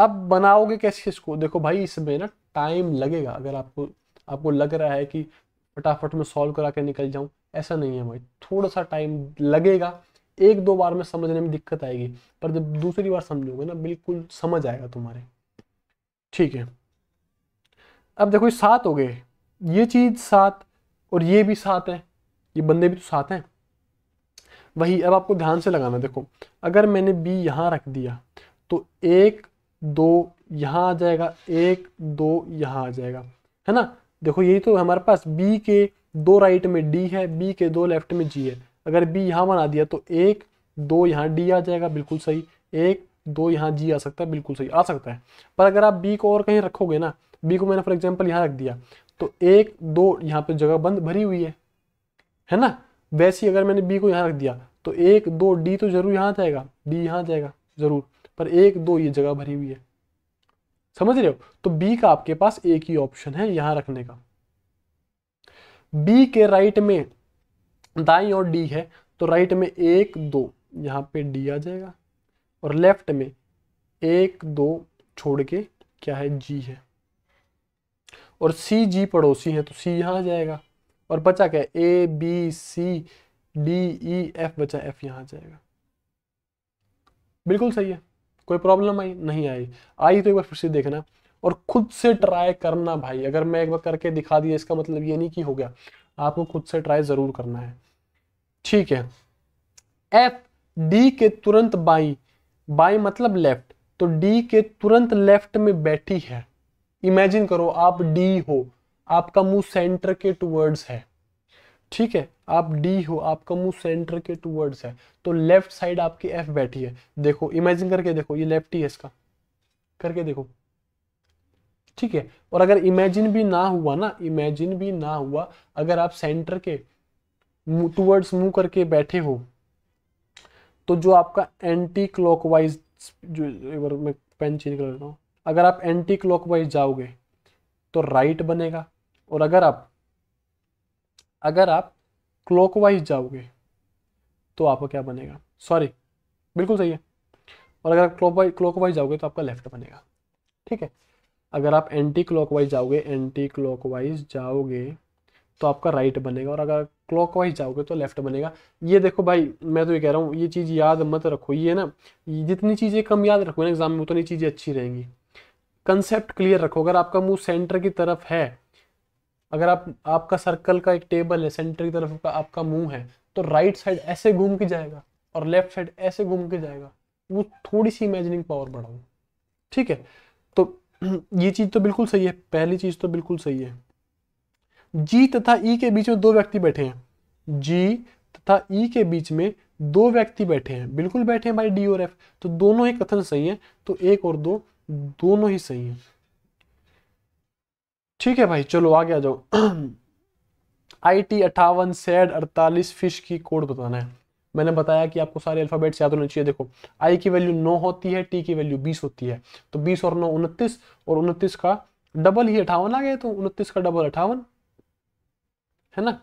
Speaker 1: अब बनाओगे कैसे इसको देखो भाई इसमें ना टाइम लगेगा अगर आपको आपको लग रहा है कि फटाफट में सॉल्व करा के निकल जाऊं ऐसा नहीं है भाई थोड़ा सा टाइम लगेगा एक दो बार में समझने में दिक्कत आएगी पर जब दूसरी बार समझोगे ना बिल्कुल समझ आएगा तुम्हारे ठीक है अब देखो ये सात हो गए ये चीज सात और ये भी साथ हैं ये बंदे भी तो साथ हैं वही अब आपको ध्यान से लगाना देखो अगर मैंने बी यहाँ रख दिया तो एक दो यहाँ आ जाएगा एक दो यहाँ आ जाएगा है ना देखो यही तो हमारे पास बी के दो राइट में डी है बी के दो लेफ्ट में जी है अगर बी यहाँ बना दिया तो एक दो यहाँ डी आ जाएगा बिल्कुल सही एक दो यहाँ जी आ सकता है बिल्कुल सही आ सकता है पर अगर आप बी को और कहीं रखोगे ना बी को मैंने फॉर एग्जाम्पल यहाँ रख दिया तो एक दो यहाँ पे जगह बंद भरी हुई है है ना वैसे ही अगर मैंने बी को यहाँ रख दिया तो एक दो डी तो जरूर यहाँ जाएगा डी यहाँ जाएगा जरूर पर एक दो ये जगह भरी हुई है समझ रहे हो तो बी का आपके पास एक ही ऑप्शन है यहाँ रखने का बी के राइट में दाई और डी है तो राइट में एक दो यहाँ पे डी आ जाएगा और लेफ्ट में एक दो छोड़ के क्या है जी है और सी जी पड़ोसी है तो सी यहाँ आ जाएगा और बचा क्या A B C D E F बचा एफ यहाँ आ जाएगा बिल्कुल सही है कोई प्रॉब्लम आई नहीं आई आई तो एक बार फिर से देखना और खुद से ट्राई करना भाई अगर मैं एक बार करके दिखा दिया इसका मतलब ये नहीं कि हो गया आपको खुद से ट्राई जरूर करना है ठीक है एफ डी के तुरंत बाई बाई मतलब लेफ्ट तो डी के तुरंत लेफ्ट में बैठी है इमेजिन करो आप डी हो आपका मुंह सेंटर के टूवर्ड्स है ठीक है आप डी हो आपका मुंह सेंटर के टूवर्ड्स है तो लेफ्ट साइड आपकी एफ बैठी है देखो इमेजिन करके देखो ये लेफ्ट ही है इसका करके देखो ठीक है और अगर इमेजिन भी ना हुआ ना इमेजिन भी ना हुआ अगर आप सेंटर के टूवर्ड्स मुंह करके बैठे हो तो जो आपका एंटी क्लॉकवाइज जो एक बार मैं पेन चेंज कर लेता हूँ अगर आप एंटी क्लॉकवाइज जाओगे तो राइट बनेगा और अगर आप अगर आप क्लॉकवाइज जाओगे तो आपका क्या बनेगा सॉरी बिल्कुल सही है और अगर आप क्लॉक क्लॉकवाइज जाओगे तो आपका लेफ्ट बनेगा ठीक है अगर आप एंटी क्लॉकवाइज जाओगे एंटी क्लॉकवाइज जाओगे तो आपका राइट बनेगा और अगर क्लॉकवाइज जाओगे तो लेफ्ट बनेगा ये देखो भाई मैं तो ये कह रहा हूँ ये चीज़ याद मत रखो ये ना जितनी चीज़ें कम याद रखो ना एग्जाम में उतनी चीज़ें अच्छी रहेंगी कंसेप्ट क्लियर रखो अगर आपका मुंह सेंटर की तरफ है अगर आप आपका सर्कल का एक टेबल है सेंटर की तरफ का आपका मुंह है तो राइट साइड ऐसे घूम के जाएगा और लेफ्ट साइड ऐसे घूम के जाएगा वो थोड़ी सी इमेजिनिंग पावर बढ़ाओ ठीक है तो ये चीज तो बिल्कुल सही है पहली चीज तो बिल्कुल सही है जी तथा ई e के बीच में दो व्यक्ति बैठे हैं जी तथा ई e के बीच में दो व्यक्ति बैठे हैं बिल्कुल बैठे हैं भाई डी और एफ तो दोनों ही कथन सही है तो एक और दो दोनों ही सही है ठीक है भाई चलो आगे आ जाओ आई टी अठावन सैड अड़तालीस फिश की कोड बताना है मैंने बताया कि आपको सारे अल्फाबेट्स याद होने चाहिए देखो आई की वैल्यू नौ होती है टी की वैल्यू बीस होती है तो बीस और नौ उनतीस और उनतीस का डबल ही अठावन आ गया तो उनतीस का डबल अठावन है ना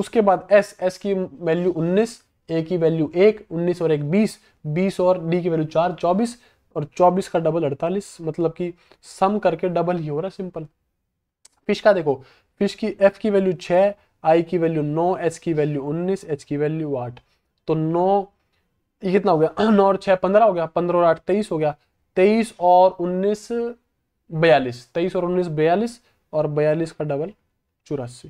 Speaker 1: उसके बाद एस एस की वैल्यू उन्नीस ए की वैल्यू एक उन्नीस और एक बीस बीस और डी की वैल्यू चार चौबीस और 24 का डबल 48 मतलब कि सम करके डबल ही हो रहा है सिंपल फिश का देखो फिश की एफ की वैल्यू छः आई की वैल्यू नौ एच की वैल्यू उन्नीस एच की वैल्यू आठ तो नौ ये कितना हो गया नौ और छह पंद्रह हो गया पंद्रह और आठ तेईस हो गया तेईस और उन्नीस बयालीस तेईस और उन्नीस बयालीस और बयालीस का डबल चौरासी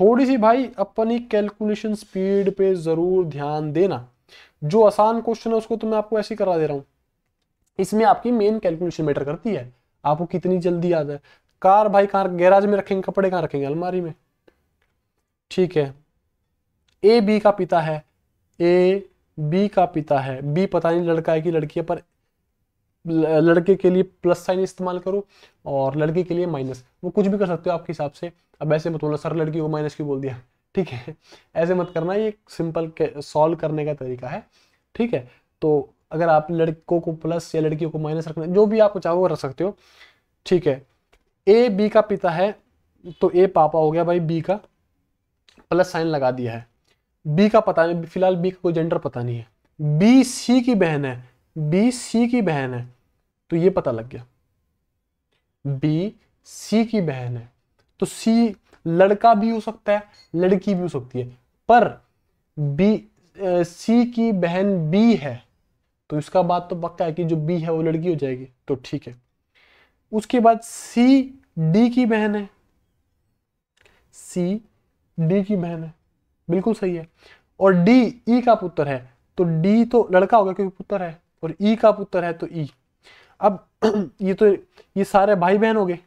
Speaker 1: थोड़ी सी भाई अपनी कैलकुलेशन स्पीड पे ज़रूर ध्यान देना जो आसान क्वेश्चन है उसको तो मैं आपको ऐसे ही करा दे रहा हूँ इसमें आपकी मेन कैलकुलेशन मैटर करती है आपको कितनी जल्दी याद है कार भाई कार गैराज में रखेंगे कपड़े कहाँ रखेंगे अलमारी में ठीक है ए बी का पिता है ए बी का पिता है बी पता नहीं लड़का है कि लड़की है पर लड़के के लिए प्लस साइन इस्तेमाल करो और लड़की के लिए माइनस वो कुछ भी कर सकते हो आपके हिसाब से अब ऐसे मत बोला सर लड़की को माइनस क्यों बोल दिया ठीक है ऐसे मत करना ये सिंपल सॉल्व करने का तरीका है ठीक है तो अगर आप लड़कों को प्लस या लड़कियों को माइनस रखना जो भी आपको चाहो रख सकते हो ठीक है ए बी का पिता है तो ए पापा हो गया भाई बी का प्लस साइन लगा दिया है बी का पता नहीं फिलहाल बी का कोई जेंडर पता नहीं है बी सी की बहन है बी सी की बहन है तो ये पता लग गया बी सी की बहन है तो सी लड़का भी हो सकता है लड़की भी हो सकती है पर बी सी की बहन बी है तो इसका बात तो पक्का है कि जो बी है वो लड़की हो जाएगी तो ठीक है उसके बाद सी डी की बहन है सी डी की बहन है बिल्कुल सही है और डी ई e का पुत्र है तो डी तो लड़का होगा क्योंकि पुत्र है और ई e का पुत्र है तो ई e. अब ये तो ये सारे भाई बहन हो गए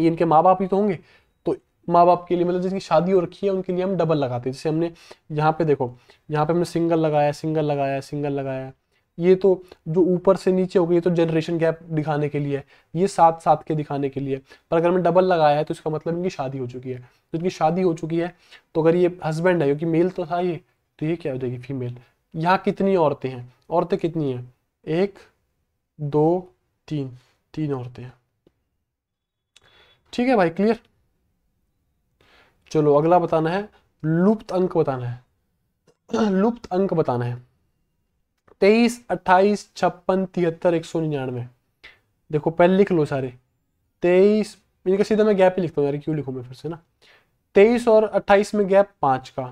Speaker 1: ये इनके माँ बाप ही तो होंगे तो माँ बाप के लिए मतलब जिसकी शादी हो रखी है उनके लिए हम डबल लगाते हैं जैसे हमने यहाँ पे देखो यहाँ पे हमने सिंगल लगाया सिंगल लगाया सिंगल लगाया ये तो जो ऊपर से नीचे हो गई तो जनरेशन गैप दिखाने के लिए ये साथ साथ के दिखाने के लिए पर अगर मैं डबल लगाया है तो इसका मतलब इनकी शादी हो चुकी है तो इनकी शादी हो चुकी है तो अगर ये हस्बैंड है क्योंकि मेल तो था ये तो ये क्या हो जाएगी फीमेल यहाँ कितनी औरतें हैं औरतें कितनी हैं एक दो तीन तीन औरतें हैं ठीक है भाई क्लियर चलो अगला बताना है लुप्त अंक बताना है लुप्त अंक बताना है तेईस अट्ठाईस छप्पन तिहत्तर एक सौ निन्यानवे देखो पहले लिख लो सारे तेईस इनका सीधा मैं गैप ही लिखता हूँ यार क्यों लिखूँ मैं फिर से ना तेईस और अट्ठाईस में गैप पाँच का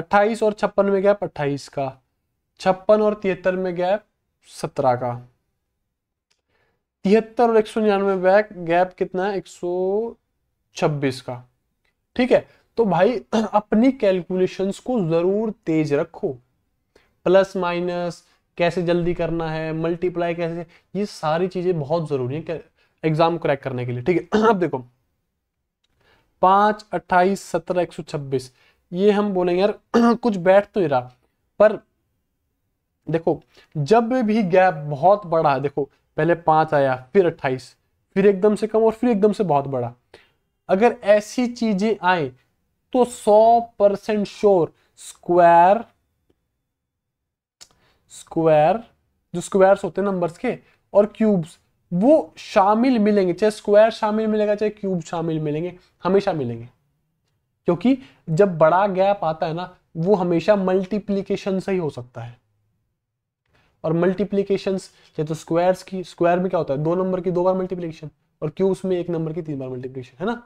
Speaker 1: अट्ठाईस और छप्पन में गैप अट्ठाईस का छप्पन और तिहत्तर में गैप सत्रह का तिहत्तर और एक सौ निन्यानवे बैक गैप कितना है एक सौ छब्बीस का ठीक है तो भाई अपनी कैलकुलेशंस को जरूर तेज रखो प्लस माइनस कैसे जल्दी करना है मल्टीप्लाई कैसे ये सारी चीजें बहुत जरूरी है एग्जाम क्रैक करने के लिए ठीक है अब देखो पांच अट्ठाईस सत्रह एक सौ छब्बीस ये हम बोलेंगे यार कुछ बैठ तो नहीं रहा पर देखो जब भी गैप बहुत बड़ा है देखो पहले पांच आया फिर अट्ठाईस फिर एकदम से कम और फिर एकदम से बहुत बड़ा अगर ऐसी चीजें आए तो सौ परसेंट श्योर स्क्वायर स्क्वायर जो स्क्वायर्स होते हैं नंबर्स के और क्यूब्स वो शामिल मिलेंगे चाहे स्क्वायर शामिल मिलेगा चाहे क्यूब शामिल मिलेंगे हमेशा मिलेंगे क्योंकि जब बड़ा गैप आता है ना वो हमेशा मल्टीप्लीकेशन से ही हो सकता है और मल्टीप्लीकेशन चाहे तो स्क्वायर्स की स्क्वायर में क्या होता है दो नंबर की दो बार मल्टीप्लीकेशन और क्यूब्स में एक नंबर की तीन बार मल्टीप्लीकेशन है ना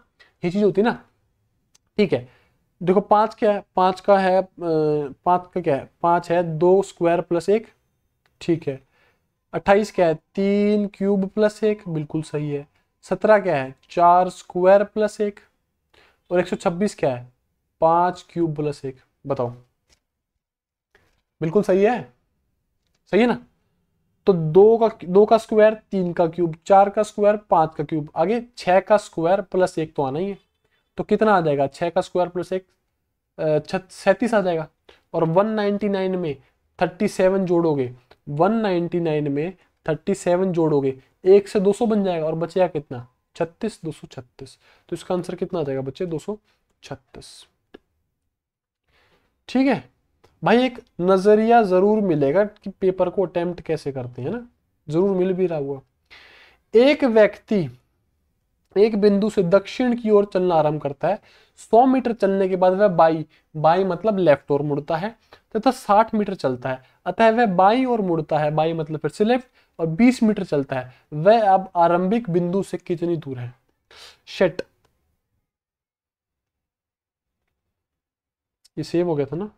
Speaker 1: ये चीज होती है ना ठीक है देखो पाँच क्या है पाँच का है पाँच का क्या है पाँच है दो स्क्वायर प्लस एक ठीक है अट्ठाईस क्या है तीन क्यूब प्लस एक बिल्कुल सही है सत्रह क्या है चार स्क्वायर प्लस एक और एक सौ छब्बीस क्या है पाँच क्यूब प्लस एक बताओ बिल्कुल सही है सही है ना तो दो का दो का स्क्वायर तीन का क्यूब चार का स्क्वायर पाँच का क्यूब आगे छः का स्क्वायर प्लस एक तो आना ही है तो कितना आ जाएगा छः का स्क्वायर प्लस एक सैंतीस आ जाएगा और 199 में 37 जोड़ोगे 199 में 37 जोड़ोगे एक से 200 बन जाएगा और बचेगा कितना 36 छत्तीस तो इसका आंसर कितना आ जाएगा बच्चे छत्तीस ठीक है भाई एक नजरिया जरूर मिलेगा कि पेपर को अटेम्प्ट कैसे करते हैं ना जरूर मिल भी रहा हुआ एक व्यक्ति एक बिंदु से दक्षिण की ओर चलना आरंभ करता है 100 मीटर चलने के बाद वह बाई बाई मतलब लेफ्ट ओर मुड़ता है तथा 60 मीटर चलता है अतः वह बाई ओर मुड़ता है बाई मतलब फिर से लेफ्ट और 20 मीटर चलता है वह अब आरंभिक बिंदु से कितनी दूर है शेट ये सेव हो गया था ना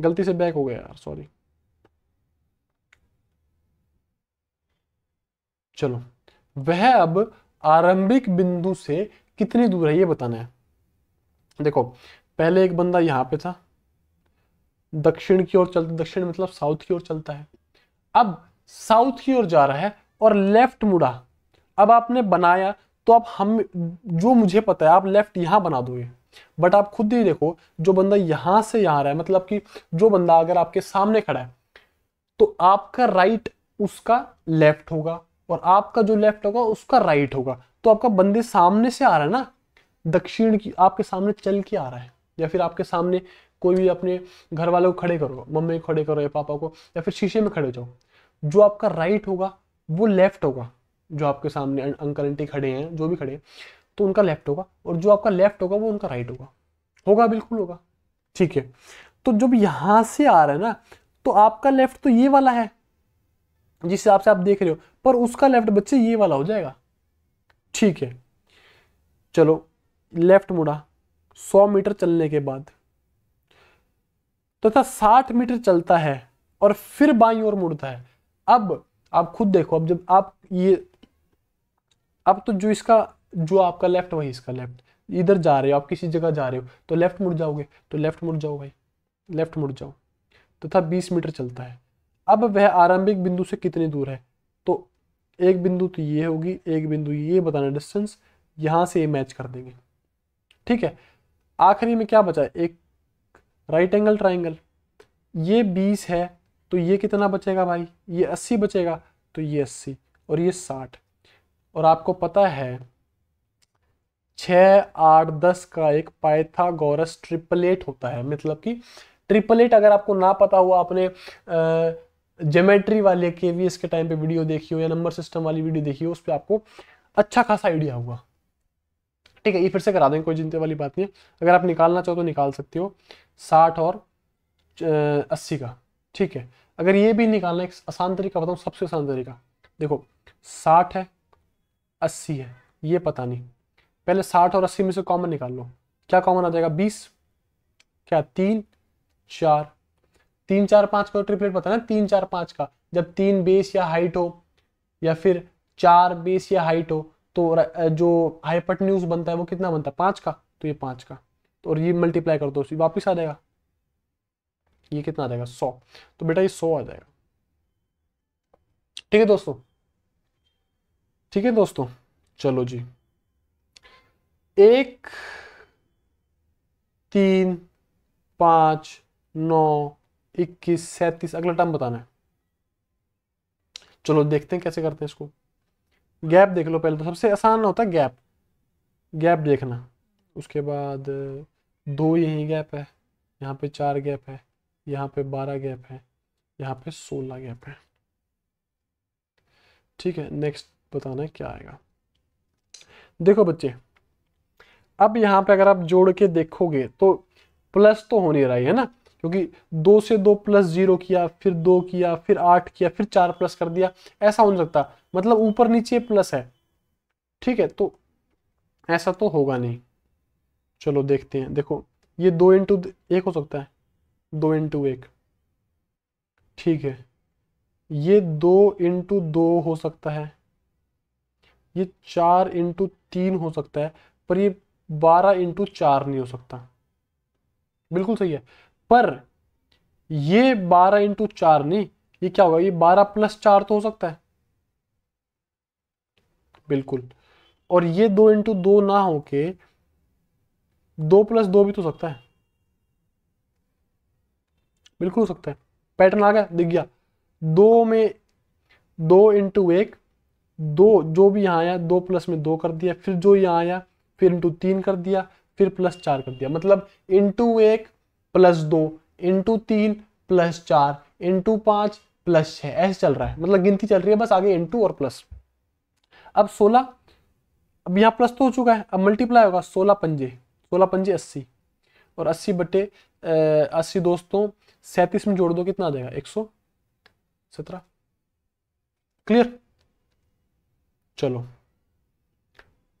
Speaker 1: गलती से बैक हो गया यार सॉरी चलो वह अब आरंभिक बिंदु से कितनी दूर है ये बताना है देखो पहले एक बंदा यहां पे था दक्षिण की ओर चलता दक्षिण मतलब साउथ की ओर चलता है अब साउथ की ओर जा रहा है और लेफ्ट मुड़ा अब आपने बनाया तो आप हम जो मुझे पता है आप लेफ्ट यहां बना दोगे बट आप खुद ही देखो जो बंदा यहां से यहां रहा है मतलब कि जो बंदा अगर आपके सामने खड़ा है तो आपका राइट उसका लेफ्ट होगा और आपका जो लेफ्ट होगा उसका राइट होगा तो आपका बंदे सामने से आ रहा है ना दक्षिण की आपके सामने चल के आ रहा है या फिर आपके सामने कोई भी अपने घर वालों को खड़े करो मम्मी को खड़े करो या पापा को या फिर शीशे में खड़े जाओ जो आपका राइट होगा वो लेफ्ट होगा जो आपके सामने अंकल आंटी खड़े हैं जो भी खड़े हैं तो उनका लेफ्ट होगा और जो आपका लेफ्ट होगा वो उनका राइट होगा होगा बिल्कुल होगा ठीक है तो जब यहाँ से आ रहा है ना तो आपका लेफ्ट तो ये वाला है जिस हिसाब से आप देख रहे हो पर उसका लेफ्ट बच्चे ये वाला हो जाएगा ठीक है चलो लेफ्ट मुड़ा सौ मीटर चलने के बाद तथा तो साठ मीटर चलता है और फिर बाई और मुड़ता है अब आप खुद देखो अब जब आप ये अब तो जो इसका जो आपका लेफ्ट वही इसका लेफ्ट इधर जा रहे हो आप किसी जगह जा रहे हो तो लेफ्ट मुड़ जाओगे तो लेफ्ट मुड़ जाओ भाई लेफ्ट मुड़ जाओ तथा तो बीस मीटर चलता है अब वह आरंभिक बिंदु से कितनी दूर है तो एक बिंदु तो ये होगी एक बिंदु ये बताना डिस्टेंस यहां से ये मैच कर देंगे ठीक है आखिरी में क्या बचा है? एक राइट एंगल ट्राइंगल ये बीस है तो ये कितना बचेगा भाई ये अस्सी बचेगा तो ये अस्सी और ये साठ और आपको पता है छ आठ दस का एक पाइथागोरस ट्रिपलेट होता है मतलब कि ट्रिपलेट अगर आपको ना पता हुआ आपने जोमेट्री वाले के वी के टाइम पे वीडियो देखी हो या नंबर सिस्टम वाली वीडियो देखी हो उस पर आपको अच्छा खासा आइडिया होगा ठीक है ये फिर से करा देंगे कोई चिंता वाली बात नहीं है अगर आप निकालना चाहो तो निकाल सकते हो साठ और अस्सी का ठीक है अगर ये भी निकालना एक आसान तरीका बताऊँ सबसे आसान तरीका देखो साठ है अस्सी है ये पता नहीं पहले साठ और अस्सी में से कॉमन निकाल लो क्या कॉमन आ जाएगा बीस क्या तीन चार तीन चार पांच का ट्रिपलेट पता ना तीन चार पांच का जब तीन बेस या हाइट हो या फिर चार बेस या हाइट हो तो जो हाइपटन्यूज बनता है वो कितना बनता है पांच का तो ये पांच का तो और ये मल्टीप्लाई कर दो वापिस आ जाएगा ये कितना आ जाएगा सौ तो बेटा ये सौ आ जाएगा ठीक है दोस्तों ठीक है दोस्तों चलो जी एक तीन पांच नौ इक्कीस सैंतीस अगला टर्म बताना है चलो देखते हैं कैसे करते हैं इसको गैप देख लो पहले तो सबसे आसान होता है गैप गैप देखना उसके बाद दो यही गैप है यहाँ पे चार गैप है यहाँ पे बारह गैप है यहाँ पे सोलह गैप है ठीक है नेक्स्ट बताना है क्या आएगा देखो बच्चे अब यहाँ पे अगर आप जोड़ के देखोगे तो प्लस तो हो नहीं रहा है ना क्योंकि दो से दो प्लस जीरो किया फिर दो किया फिर आठ किया फिर चार प्लस कर दिया ऐसा हो नहीं सकता मतलब ऊपर नीचे प्लस है ठीक है तो ऐसा तो होगा नहीं चलो देखते हैं देखो ये दो इंटू एक हो सकता है दो इंटू एक ठीक है ये दो इंटू दो हो सकता है ये चार इंटू तीन हो सकता है पर ये बारह इंटू चार नहीं हो सकता बिल्कुल सही है पर ये बारह इंटू चार नहीं ये क्या होगा ये बारह प्लस चार तो हो सकता है बिल्कुल और ये दो इंटू दो ना होके दो प्लस दो भी तो सकता है बिल्कुल हो सकता है पैटर्न आ गया दिख गया दो में दो इंटू एक दो जो भी यहां आया दो प्लस में दो कर दिया फिर जो यहां आया फिर इंटू तीन कर दिया फिर प्लस चार कर दिया मतलब इंटू एक प्लस दो इंटू तीन प्लस चार इंटू पाँच प्लस छह ऐसे चल रहा है मतलब गिनती चल रही है बस आगे इंटू और प्लस अब सोलह अब यहाँ प्लस तो हो चुका है अब मल्टीप्लाई होगा सोलह पंजे सोलह पंजे अस्सी और अस्सी बटे अस्सी दोस्तों सैंतीस में जोड़ दो कितना आ जाएगा एक सौ सत्रह क्लियर चलो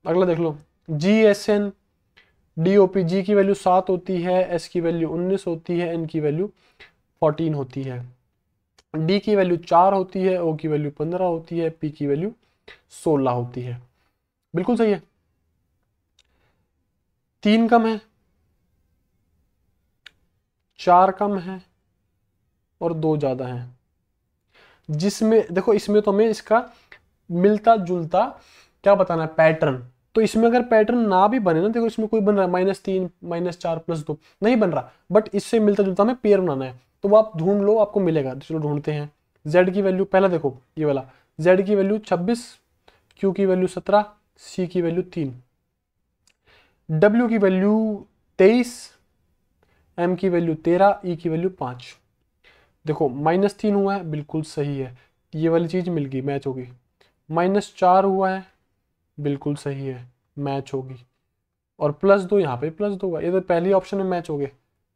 Speaker 1: अगला देख लो G S N D O P G की वैल्यू सात होती है एस की वैल्यू उन्नीस होती है एन की वैल्यू फोर्टीन होती है डी की वैल्यू चार होती है ओ की वैल्यू पंद्रह होती है पी की वैल्यू सोलह होती है बिल्कुल सही है तीन कम है चार कम है और दो ज़्यादा है जिसमें देखो इसमें तो हमें इसका मिलता जुलता क्या बताना है पैटर्न तो इसमें अगर पैटर्न ना भी बने ना देखो इसमें कोई बन रहा है माइनस तीन माइनस चार प्लस दो नहीं बन रहा बट इससे मिलता जुलता हमें पेयर बनाना है तो वो आप ढूंढ लो आपको मिलेगा चलो ढूंढते हैं जेड की वैल्यू पहला देखो ये वाला जेड की वैल्यू छब्बीस क्यू की वैल्यू सत्रह सी की वैल्यू तीन डब्ल्यू की वैल्यू तेईस एम की वैल्यू तेरह ई e की वैल्यू पांच देखो माइनस तीन हुआ है बिल्कुल सही है ये वाली चीज़ मिल गई मैच होगी माइनस चार हुआ है बिल्कुल सही है मैच होगी और प्लस दो यहाँ पे प्लस दो होगा ये तो पहली ऑप्शन में मैच हो गए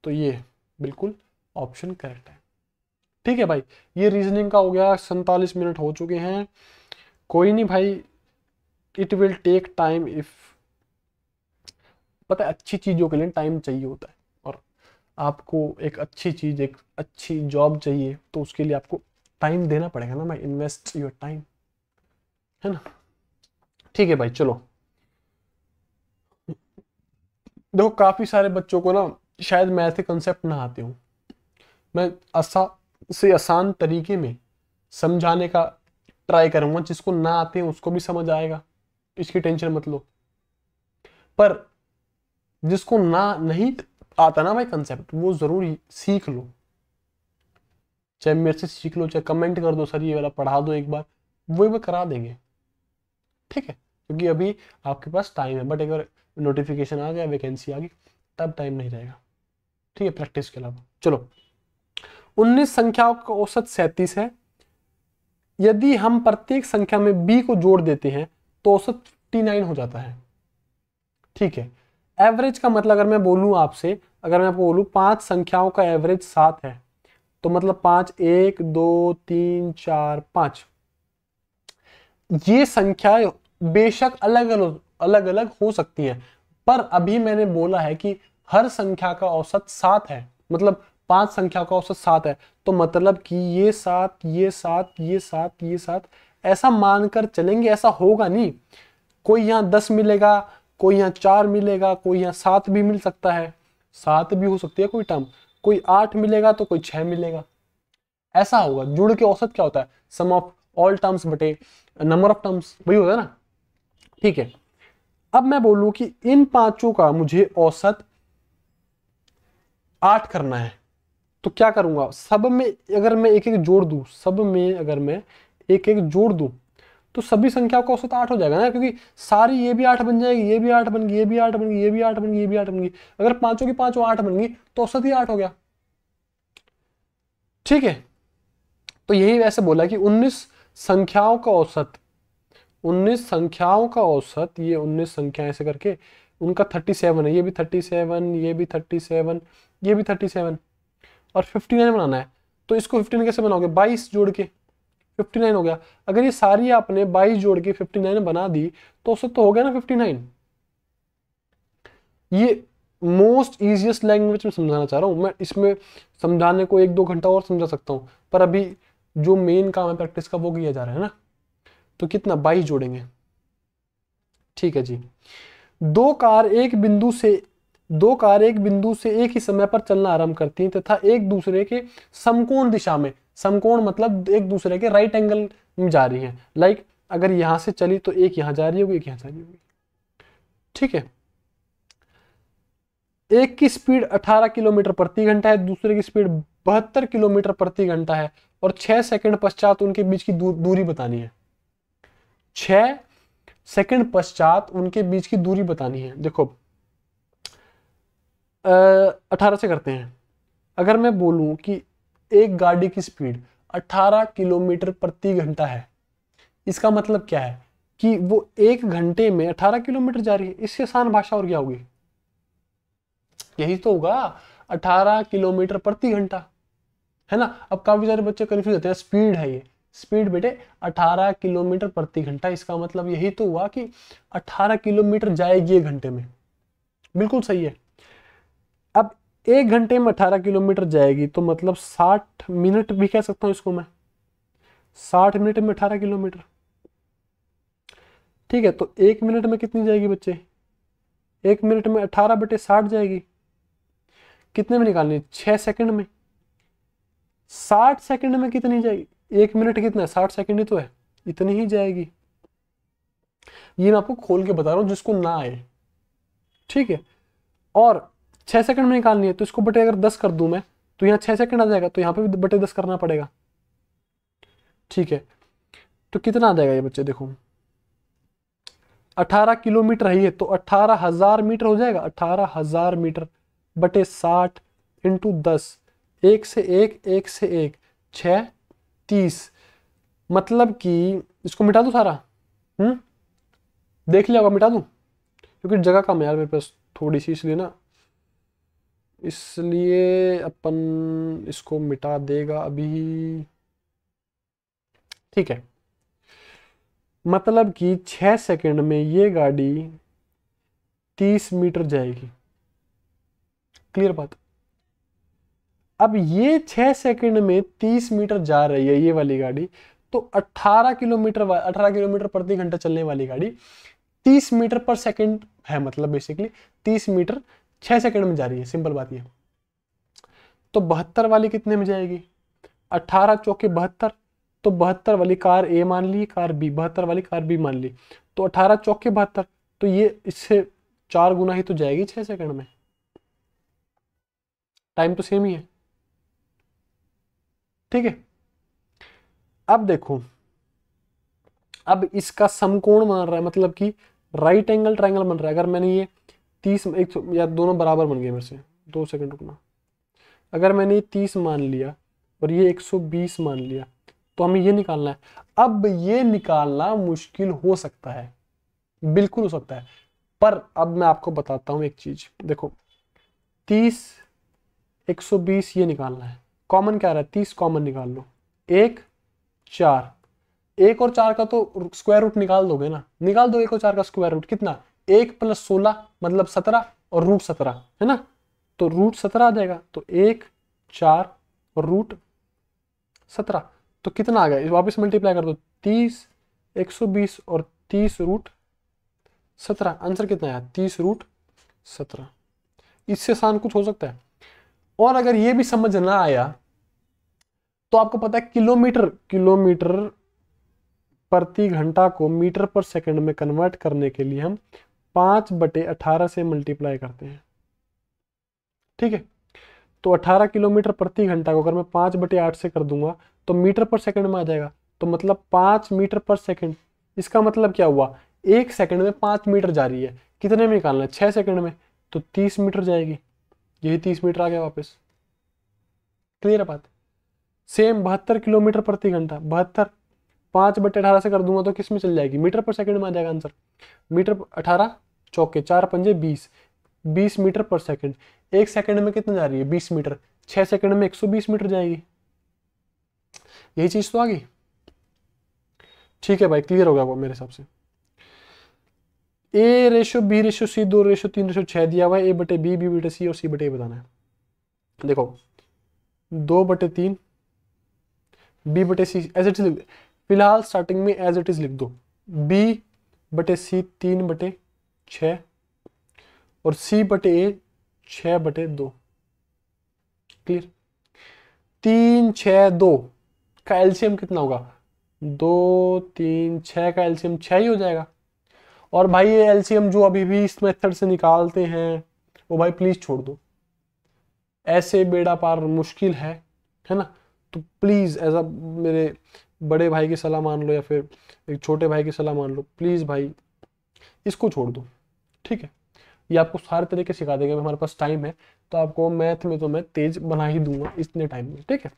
Speaker 1: तो ये बिल्कुल ऑप्शन करेक्ट है ठीक है भाई ये रीजनिंग का हो गया सैतालीस मिनट हो चुके हैं कोई नहीं भाई it will take time if पता है अच्छी चीज़ों के लिए टाइम चाहिए होता है और आपको एक अच्छी चीज़ एक अच्छी जॉब चाहिए तो उसके लिए आपको टाइम देना पड़ेगा ना भाई इन्वेस्ट योर टाइम है ना ठीक है भाई चलो देखो काफी सारे बच्चों को ना शायद मैथ के कंसेप्ट ना आते हूँ मैं आसा से आसान तरीके में समझाने का ट्राई करूंगा जिसको ना आते हैं उसको भी समझ आएगा इसकी टेंशन मत लो पर जिसको ना नहीं आता ना भाई कंसेप्ट वो जरूर सीख लो चाहे मेरे से सीख लो चाहे कमेंट कर दो सर ये वाला पढ़ा दो एक बार वो भी करा देंगे ठीक है क्योंकि अभी आपके पास टाइम है बट अगर नोटिफिकेशन आ गया वैकेंसी आ गई तब टाइम नहीं रहेगा ठीक है प्रैक्टिस के अलावा चलो उन्नीस संख्याओं का औसत सैंतीस है यदि हम प्रत्येक संख्या में बी को जोड़ देते हैं तो औसत फिफ्टी नाइन हो जाता है ठीक है एवरेज का मतलब अगर मैं बोलूँ आपसे अगर मैं आपको बोलूँ पांच संख्याओं का एवरेज सात है तो मतलब पांच एक दो तीन चार पांच ये संख्या बेशक अलग अलग अलग अलग हो सकती है पर अभी मैंने बोला है कि हर संख्या का औसत सात है मतलब पांच संख्या का औसत सात है तो मतलब कि ये सात ये सात ये सात ये सात ऐसा मानकर चलेंगे ऐसा होगा नहीं कोई यहाँ दस मिलेगा कोई यहाँ चार मिलेगा कोई यहाँ सात भी मिल सकता है सात भी हो सकती है कोई टर्म कोई आठ मिलेगा तो कोई छह मिलेगा ऐसा होगा जुड़ के औसत क्या होता है सम ऑफ ऑल टर्म्स बटे नंबर ऑफ टर्म्स वही होता है ना ठीक है अब मैं बोलूं कि इन पांचों का मुझे औसत आठ करना है तो क्या करूंगा सब में अगर मैं एक एक जोड़ दू सब में अगर मैं एक एक जोड़ दू तो सभी संख्याओं का औसत आठ हो जाएगा ना क्योंकि सारी ये भी आठ बन जाएगी ये भी आठ बन गई ये भी आठ बन गई ये भी आठ बन गई ये भी आठ बन गई अगर पांचों की पांचों आठ बन गई तो औसत ही आठ हो गया ठीक है तो यही वैसे बोला कि उन्नीस संख्याओं का औसत उन्नीस संख्याओं का औसत ये उन्नीस संख्या ऐसे करके उनका थर्टी सेवन है ये भी थर्टी सेवन ये भी थर्टी सेवन ये भी थर्टी सेवन और फिफ्टी नाइन बनाना है तो इसको नाइन कैसे बनाओगे बाईस जोड़ के फिफ्टी नाइन हो गया अगर ये सारी आपने बाईस जोड़ के फिफ्टी नाइन बना दी तो औसत तो हो गया ना फिफ्टी नाइन ये मोस्ट ईजिएस्ट लैंग्वेज में समझाना चाह रहा हूँ मैं इसमें समझाने को एक दो घंटा और समझा सकता हूँ पर अभी जो मेन काम है प्रैक्टिस का वो किया जा रहा है ना तो कितना बाईस जोड़ेंगे ठीक है जी दो कार एक बिंदु से दो कार एक बिंदु से एक ही समय पर चलना आरंभ करती हैं तथा एक दूसरे के समकोण दिशा में समकोण मतलब एक दूसरे के राइट एंगल में जा रही हैं लाइक अगर यहां से चली तो एक यहां जा रही होगी एक यहां जा रही होगी ठीक है एक की स्पीड 18 किलोमीटर प्रति घंटा है दूसरे की स्पीड बहत्तर किलोमीटर प्रति घंटा है और छह सेकंड पश्चात उनके बीच की दूरी बतानी है छ सेकंड पश्चात उनके बीच की दूरी बतानी है देखो अठारह से करते हैं अगर मैं बोलूं कि एक गाड़ी की स्पीड 18 किलोमीटर प्रति घंटा है इसका मतलब क्या है कि वो एक घंटे में 18 किलोमीटर जा रही है इससे आसान भाषा और क्या होगी यही तो होगा 18 किलोमीटर प्रति घंटा है ना अब काफी सारे बच्चे कन्फ्यूज होते हैं स्पीड है ये स्पीड बेटे 18 किलोमीटर प्रति घंटा इसका मतलब यही तो हुआ कि 18 किलोमीटर जाएगी एक घंटे में बिल्कुल सही है अब एक घंटे में 18 किलोमीटर जाएगी तो मतलब 60 मिनट भी कह सकता हूँ इसको मैं 60 मिनट में 18 किलोमीटर ठीक है तो एक मिनट में कितनी जाएगी बच्चे एक मिनट में 18 बटे 60 जाएगी कितने में निकालनी छह छः सेकंड में साठ सेकंड में कितनी जाएगी एक मिनट कितना साठ सेकेंड ही तो है इतनी ही जाएगी ये मैं आपको खोल के बता रहा हूं जिसको ना आए ठीक है और छह सेकंड में निकालनी है तो इसको बटे अगर दस कर दू मैं तो यहां छह सेकंड आ जाएगा तो यहां पे भी बटे दस करना पड़ेगा ठीक है तो कितना आ जाएगा ये बच्चे देखो अठारह किलोमीटर है ये तो अठारह हजार मीटर हो जाएगा अठारह हजार मीटर बटे साठ इंटू दस एक से एक एक से एक छह तीस मतलब कि इसको मिटा दूँ सारा हम्म देख लिया होगा मिटा दूँ क्योंकि जगह कम है यार मेरे पास थोड़ी सी इसलिए ना इसलिए अपन इसको मिटा देगा अभी ठीक है मतलब कि छः सेकंड में ये गाड़ी तीस मीटर जाएगी क्लियर बात अब ये छह सेकंड में तीस मीटर जा रही है ये वाली गाड़ी तो अट्ठारह किलोमीटर अठारह किलोमीटर प्रति घंटा चलने वाली गाड़ी तीस मीटर पर सेकेंड है मतलब बेसिकली तीस मीटर छह सेकंड में जा रही है सिंपल बात ये तो बहत्तर वाली कितने में जाएगी अट्ठारह चौके बहत्तर तो बहत्तर वाली कार ए मान ली कार बी बहत्तर वाली कार बी मान ली तो अठारह चौके बहत्तर तो ये इससे चार गुना ही तो जाएगी छह सेकंड में टाइम तो सेम ही है ठीक है अब देखो अब इसका समकोण बन रहा है मतलब कि राइट एंगल ट्राइंगल बन रहा है अगर मैंने ये तीस एक या दोनों बराबर बन गए मेरे से दो सेकंड रुकना अगर मैंने ये तीस मान लिया और ये एक सौ बीस मान लिया तो हमें ये निकालना है अब ये निकालना मुश्किल हो सकता है बिल्कुल हो सकता है पर अब मैं आपको बताता हूं एक चीज देखो तीस एक सौ बीस ये निकालना है कॉमन क्या रहा है तीस कॉमन निकाल लो एक चार एक और चार का तो स्क्वायर रूट निकाल दोगे ना निकाल दो एक और चार का स्क्वायर रूट कितना एक प्लस सोलह मतलब सत्रह और रूट सत्रह है ना तो रूट सत्रह आ जाएगा तो एक चार और रूट सत्रह तो कितना आ गया वापस मल्टीप्लाई कर दो तीस एक सौ बीस और तीस रूट सत्रह आंसर कितना आया तीस रूट सत्रह इससे आसान कुछ हो सकता है और अगर ये भी समझ ना आया तो आपको पता है किलोमीटर किलोमीटर प्रति घंटा को मीटर पर सेकंड में कन्वर्ट करने के लिए हम पांच बटे अठारह से मल्टीप्लाई करते हैं ठीक है तो अठारह किलोमीटर प्रति घंटा को अगर मैं पांच बटे आठ से कर दूंगा तो मीटर पर सेकंड में आ जाएगा तो मतलब पांच मीटर पर सेकंड इसका मतलब क्या हुआ एक सेकंड में पांच मीटर जा रही है कितने में निकालना है छह सेकंड में तो तीस मीटर जाएगी यही तीस मीटर आ गया वापस क्लियर है बात सेम बहत्तर किलोमीटर प्रति घंटा बहत्तर पाँच बटे अठारह से कर दूंगा तो किस में चल जाएगी मीटर पर सेकंड में आ जाएगा आंसर मीटर अठारह चौके चार पंजे बीस बीस मीटर पर सेकंड एक सेकंड में कितना जा रही है बीस मीटर छः सेकंड में एक सौ बीस मीटर जाएगी यही चीज़ तो आ गई ठीक है भाई क्लियर हो गया वो मेरे हिसाब से A ratio B ratio C दो रेशो तीन रेशो छः दिया हुआ है ए बटे बी बी बटे सी और सी बटे ए बताना है देखो दो बटे तीन बी बटे सी एज इट इज लिख फिलहाल स्टार्टिंग में एज इट इज लिख दो बी बटे सी तीन बटे छ और सी बटे ए छ बटे दो क्लियर तीन छ दो का एल्शियम कितना होगा दो तीन छ का एल्शियम छ ही हो जाएगा और भाई ये एलसीएम जो अभी भी इस मेथड से निकालते हैं वो भाई प्लीज़ छोड़ दो ऐसे बेड़ा पार मुश्किल है है ना तो प्लीज़ एज अ मेरे बड़े भाई की सलाह मान लो या फिर एक छोटे भाई की सलाह मान लो प्लीज़ भाई इसको छोड़ दो ठीक है ये आपको सारे तरीके सिखा देंगे हमारे पास टाइम है तो आपको मैथ में तो मैं तेज बना ही दूंगा इतने टाइम में ठीक है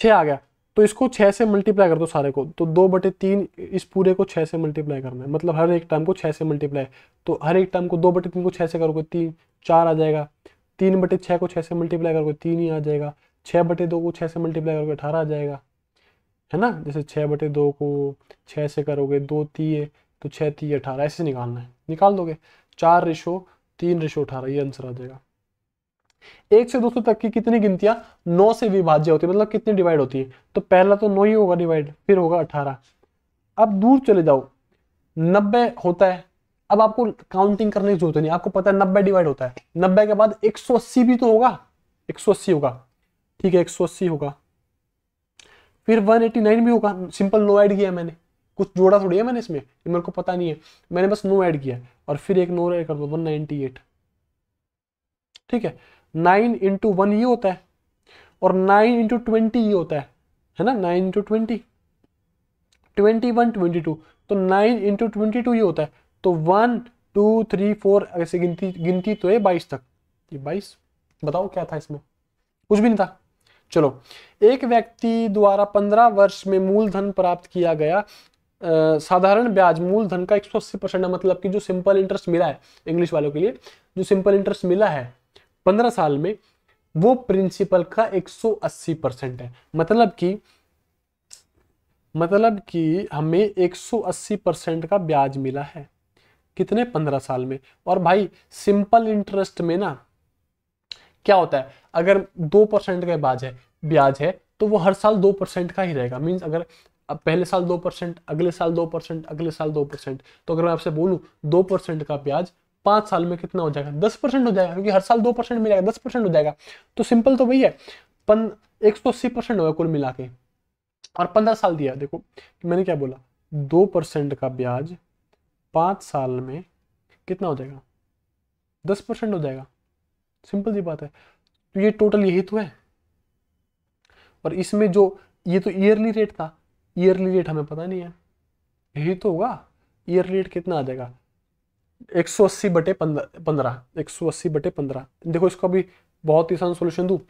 Speaker 1: छः आ गया तो इसको छः से मल्टीप्लाई कर दो सारे को तो दो बटे तीन इस पूरे को छः से मल्टीप्लाई करना है मतलब हर एक टर्म को छः से मल्टीप्लाई तो हर एक टर्म को दो बटे तीन को छः से करोगे तीन चार आ जाएगा तीन बटे छः को छः से मल्टीप्लाई करोगे तीन ही आ जाएगा छः बटे दो को छः से मल्टीप्लाई करोगे अठारह आ जाएगा है ना जैसे छः बटे दो को छः से करोगे दो तीय तो छः तीय अठारह ऐसे निकालना है निकाल दोगे चार रिशो तीन रिशो अठारह ये आंसर आ जाएगा एक से दो सौ तक की कितनी गिनतियां नौ से विभाज्य होती है मतलब कितनी डिवाइड होती है तो पहला तो नौ ही होगा डिवाइड फिर होगा अठारह अब दूर चले जाओ नब्बे होता है अब आपको काउंटिंग करने की जरूरत नहीं आपको पता है नब्बे डिवाइड होता है नब्बे के बाद एक भी तो होगा एक होगा ठीक है एक होगा फिर वन भी होगा सिंपल नो ऐड किया मैंने कुछ जोड़ा थोड़ी है मैंने इसमें मेरे को पता नहीं है मैंने बस नो ऐड किया और फिर एक नो ऐड कर दो वन नाइनटी एट ठीक है नाइन इंटू वन ये होता है और नाइन इंटू ट्वेंटी ये होता है है ना nine into twenty twenty one twenty two तो नाइन इंटू ट्वेंटी टू ये होता है तो वन टू थ्री फोर ऐसे गिनती गिनती तो है बाईस तक ये बाईस बताओ क्या था इसमें कुछ भी नहीं था चलो एक व्यक्ति द्वारा पंद्रह वर्ष में मूलधन प्राप्त किया गया साधारण ब्याज मूलधन का एक सौ अस्सी परसेंट मतलब कि जो सिंपल इंटरेस्ट मिला है इंग्लिश वालों के लिए जो सिंपल इंटरेस्ट मिला है पंद्रह साल में वो प्रिंसिपल का 180 परसेंट है मतलब कि मतलब कि हमें 180 परसेंट का ब्याज मिला है कितने पंद्रह साल में और भाई सिंपल इंटरेस्ट में ना क्या होता है अगर दो परसेंट का ब्याज है ब्याज है तो वो हर साल दो परसेंट का ही रहेगा मीन्स अगर पहले साल दो परसेंट अगले साल दो परसेंट अगले साल दो परसेंट तो अगर मैं आपसे बोलूं दो परसेंट का ब्याज पांच साल में कितना हो जाएगा दस परसेंट हो जाएगा क्योंकि हर साल दो परसेंट मिलेगा दस परसेंट हो जाएगा तो सिंपल तो वही है पन एक सौ अस्सी परसेंट होगा कुल मिला के और पंद्रह साल दिया देखो मैंने क्या बोला दो परसेंट का ब्याज पाँच साल में कितना हो जाएगा दस परसेंट हो जाएगा सिंपल सी बात है तो ये टोटल यही तो है और इसमें जो ये तो ईयरली रेट था ईयरली रेट हमें पता नहीं है यही तो होगा ईयरली रेट कितना आ जाएगा एक सौ अस्सी बटे पंद्रह एक सौ अस्सी बटे पंद्रह देखो इसको अभी बहुत ही आसान सोल्यूशन दू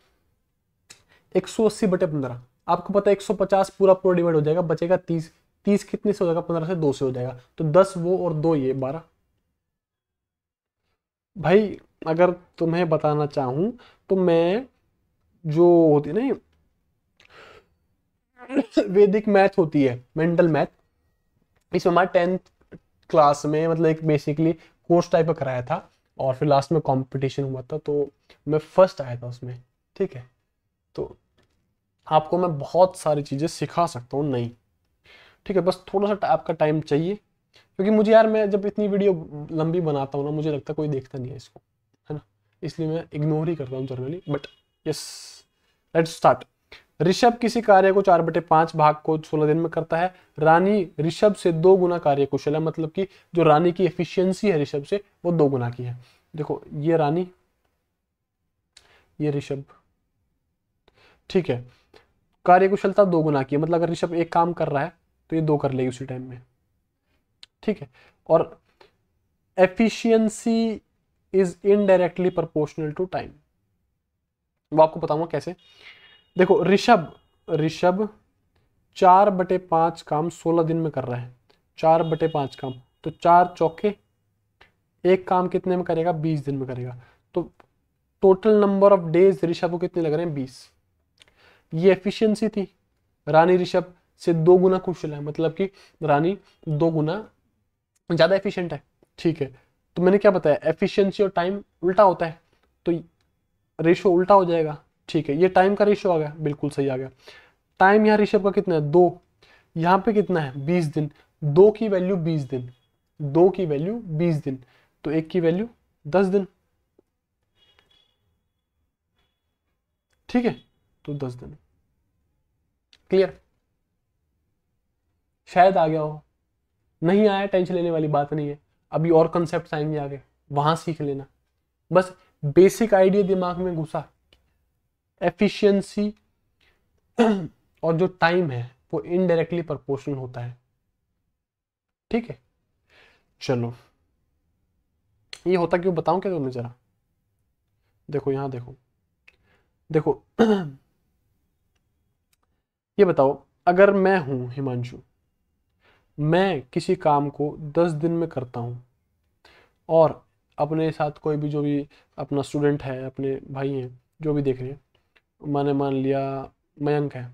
Speaker 1: एक सौ अस्सी बटे पंद्रह आपको पता है एक सौ पचास पूरा पूरा डिवाइड हो जाएगा बचेगा तीस तीस कितने से हो जाएगा पंद्रह से दो से हो जाएगा तो दस वो और दो ये बारह भाई अगर तुम्हें बताना चाहूं तो मैं जो होती है ना वैदिक मैथ होती है मेंटल मैथ इसमें हमारे टेंथ क्लास में मतलब एक बेसिकली कोर्स टाइप का कराया था और फिर लास्ट में कंपटीशन हुआ था तो मैं फर्स्ट आया था उसमें ठीक है तो आपको मैं बहुत सारी चीज़ें सिखा सकता हूँ नहीं ठीक है बस थोड़ा सा आपका टाइम चाहिए क्योंकि मुझे यार मैं जब इतनी वीडियो लंबी बनाता हूँ ना मुझे लगता कोई देखता नहीं है इसको है ना इसलिए मैं इग्नोर ही करता हूँ generally but yes let's start Rishabh किसी कार्य को चार बटे पांच भाग को सोलह दिन में करता है रानी ऋषभ से दो गुना कार्य कुशल है मतलब कि जो रानी की एफिशिएंसी है ऋषभ से वो दो गुना की है देखो ये रानी ये ऋषभ ठीक है कार्यकुशलता दो गुना की है मतलब अगर ऋषभ एक काम कर रहा है तो ये दो कर लेगी उसी टाइम में ठीक है और efficiency is indirectly proportional to time वो आपको बताऊंगा कैसे देखो ऋषभ ऋषभ चार बटे पांच काम सोलह दिन में कर रहा है चार बटे पाँच काम तो चार चौके एक काम कितने में करेगा बीस दिन में करेगा तो total number of days Rishabh को कितने लग रहे हैं बीस ये एफिशिएंसी थी रानी ऋषभ से दो गुना कुशल है मतलब कि रानी दो गुना ज़्यादा एफिशिएंट है ठीक है तो मैंने क्या बताया एफिशिएंसी और टाइम उल्टा होता है तो रेशो उल्टा हो जाएगा ठीक है ये टाइम का रेशियो आ गया बिल्कुल सही आ गया टाइम यहाँ रेशियो का कितना है दो यहाँ पे कितना है बीस दिन दो की वैल्यू बीस दिन दो की वैल्यू बीस दिन तो एक की वैल्यू दस दिन ठीक है तो दस दिन क्लियर शायद आ गया हो नहीं आया टेंशन लेने वाली बात नहीं है अभी और कंसेप्ट आएंगे आगे वहां सीख लेना बस बेसिक आइडिया दिमाग में घुसा एफिशिएंसी और जो टाइम है वो इनडायरेक्टली प्रोपोर्शनल होता है ठीक है चलो ये होता क्यों बताऊं क्या तुम्हें जरा देखो यहां देखो देखो ये बताओ अगर मैं हूं हिमांशु मैं किसी काम को दस दिन में करता हूं और अपने साथ कोई भी जो भी अपना स्टूडेंट है अपने भाई हैं जो भी देख रहे हैं मैंने मान लिया मयंक है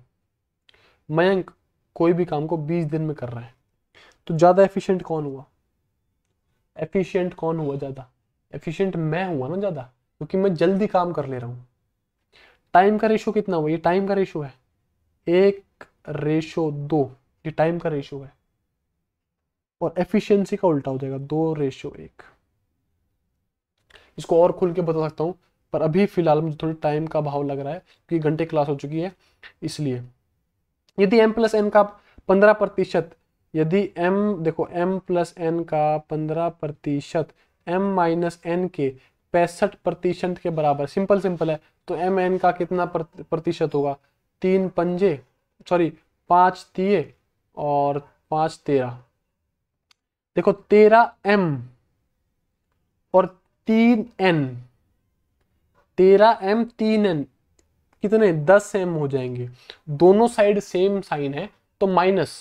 Speaker 1: मयंक कोई भी काम को बीस दिन में कर रहा है तो ज़्यादा एफिशिएंट कौन हुआ एफिशिएंट कौन हुआ ज़्यादा एफिशिएंट मैं हुआ ना ज़्यादा क्योंकि मैं जल्दी काम कर ले रहा हूँ टाइम का रेशो कितना हुआ ये टाइम का रेशो है एक रेशो दो ये टाइम का रेशो है और एफिशिएंसी का उल्टा हो जाएगा दो रेशो एक इसको और खुल के बता सकता हूँ पर अभी फिलहाल मुझे थोड़ी टाइम का भाव लग रहा है क्योंकि घंटे क्लास हो चुकी है इसलिए यदि एम प्लस एन का पंद्रह प्रतिशत यदि एम देखो एम प्लस एन का पंद्रह प्रतिशत एम माइनस एन के पैंसठ प्रतिशत के बराबर सिंपल सिंपल है तो एम एन का कितना प्रतिशत होगा तीन पंजे सॉरी पांच तीय और पांच तेरह देखो तेरह एम और तीन एन तेरह एम तीन एन कितने दस एम हो जाएंगे दोनों साइड सेम साइन है तो माइनस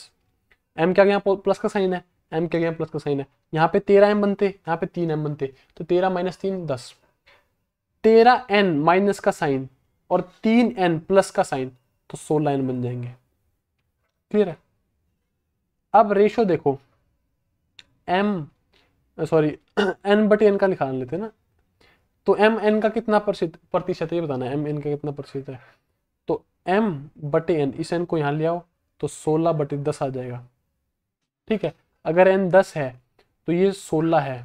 Speaker 1: एम क्या गया प्लस का साइन है एम क्या गया प्लस का साइन है यहाँ पे तेरह एम बनते यहाँ पे तीन एम बनते तो तेरह माइनस तीन दस तेरह एन माइनस का साइन और तीन एन प्लस का साइन तो सोलह एन बन जाएंगे क्लियर है अब रेशो देखो एम सॉरी एन बटे एन का निकाल लेते हैं ना तो एम एन का कितना प्रतिशत ये बताना एम एन का कितना प्रतिशत है तो एम बटे एन इस एन को यहाँ ले आओ तो सोलह बटे दस आ जाएगा ठीक है अगर एन दस है तो ये सोलह है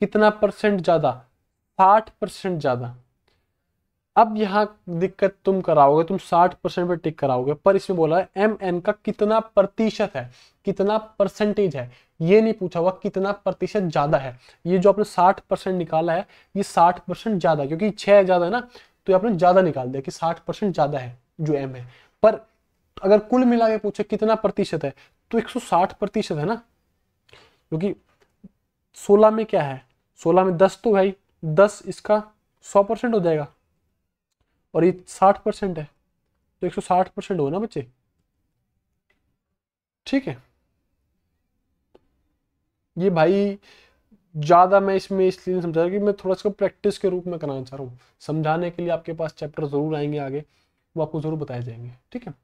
Speaker 1: कितना परसेंट ज़्यादा साठ परसेंट ज़्यादा अब यहाँ दिक्कत तुम कराओगे तुम 60 परसेंट पर टिक कराओगे पर इसमें बोला है एम एन का कितना प्रतिशत है कितना परसेंटेज है ये नहीं पूछा हुआ कितना प्रतिशत ज्यादा है ये जो आपने 60 परसेंट निकाला है ये 60 परसेंट ज्यादा क्योंकि छह ज्यादा है ना तो ये आपने ज्यादा निकाल दिया कि 60 परसेंट ज्यादा है जो एम है पर अगर कुल मिला के पूछे कितना प्रतिशत है तो एक प्रतिशत है ना क्योंकि सोलह में क्या है सोलह में दस तो भाई दस इसका सौ परसेंट हो जाएगा और ये साठ परसेंट है तो एक सौ साठ परसेंट हो ना बच्चे ठीक है ये भाई ज़्यादा मैं इसमें इसलिए नहीं समझा रहा कि मैं थोड़ा सा प्रैक्टिस के रूप में कराना चाह रहा हूँ समझाने के लिए आपके पास चैप्टर ज़रूर आएंगे आगे वो आपको ज़रूर बताए जाएंगे ठीक है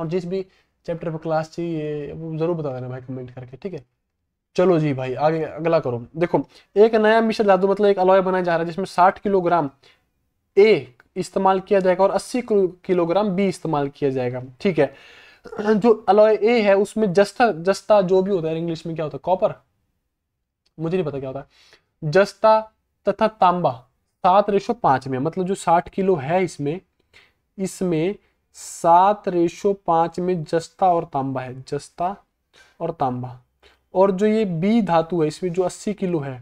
Speaker 1: और जिस भी चैप्टर पर क्लास चाहिए वो ज़रूर बता देना भाई कमेंट करके ठीक है चलो जी भाई आगे अगला करो देखो एक नया मिशन लादो मतलब एक अलॉय बनाया जा रहा है जिसमें साठ किलोग्राम ए इस्तेमाल किया जाएगा और 80 किलोग्राम बी इस्तेमाल किया जाएगा ठीक है जो अलॉय ए है उसमें जस्ता जस्ता जो भी होता है इंग्लिश में क्या होता है कॉपर मुझे नहीं पता क्या होता है जस्ता तथा तांबा सात रेशो पांच में मतलब जो साठ किलो है इसमें इसमें सात रेशो पांच में जस्ता और तांबा है जस्ता और तांबा और जो ये बी धातु है इसमें जो अस्सी किलो है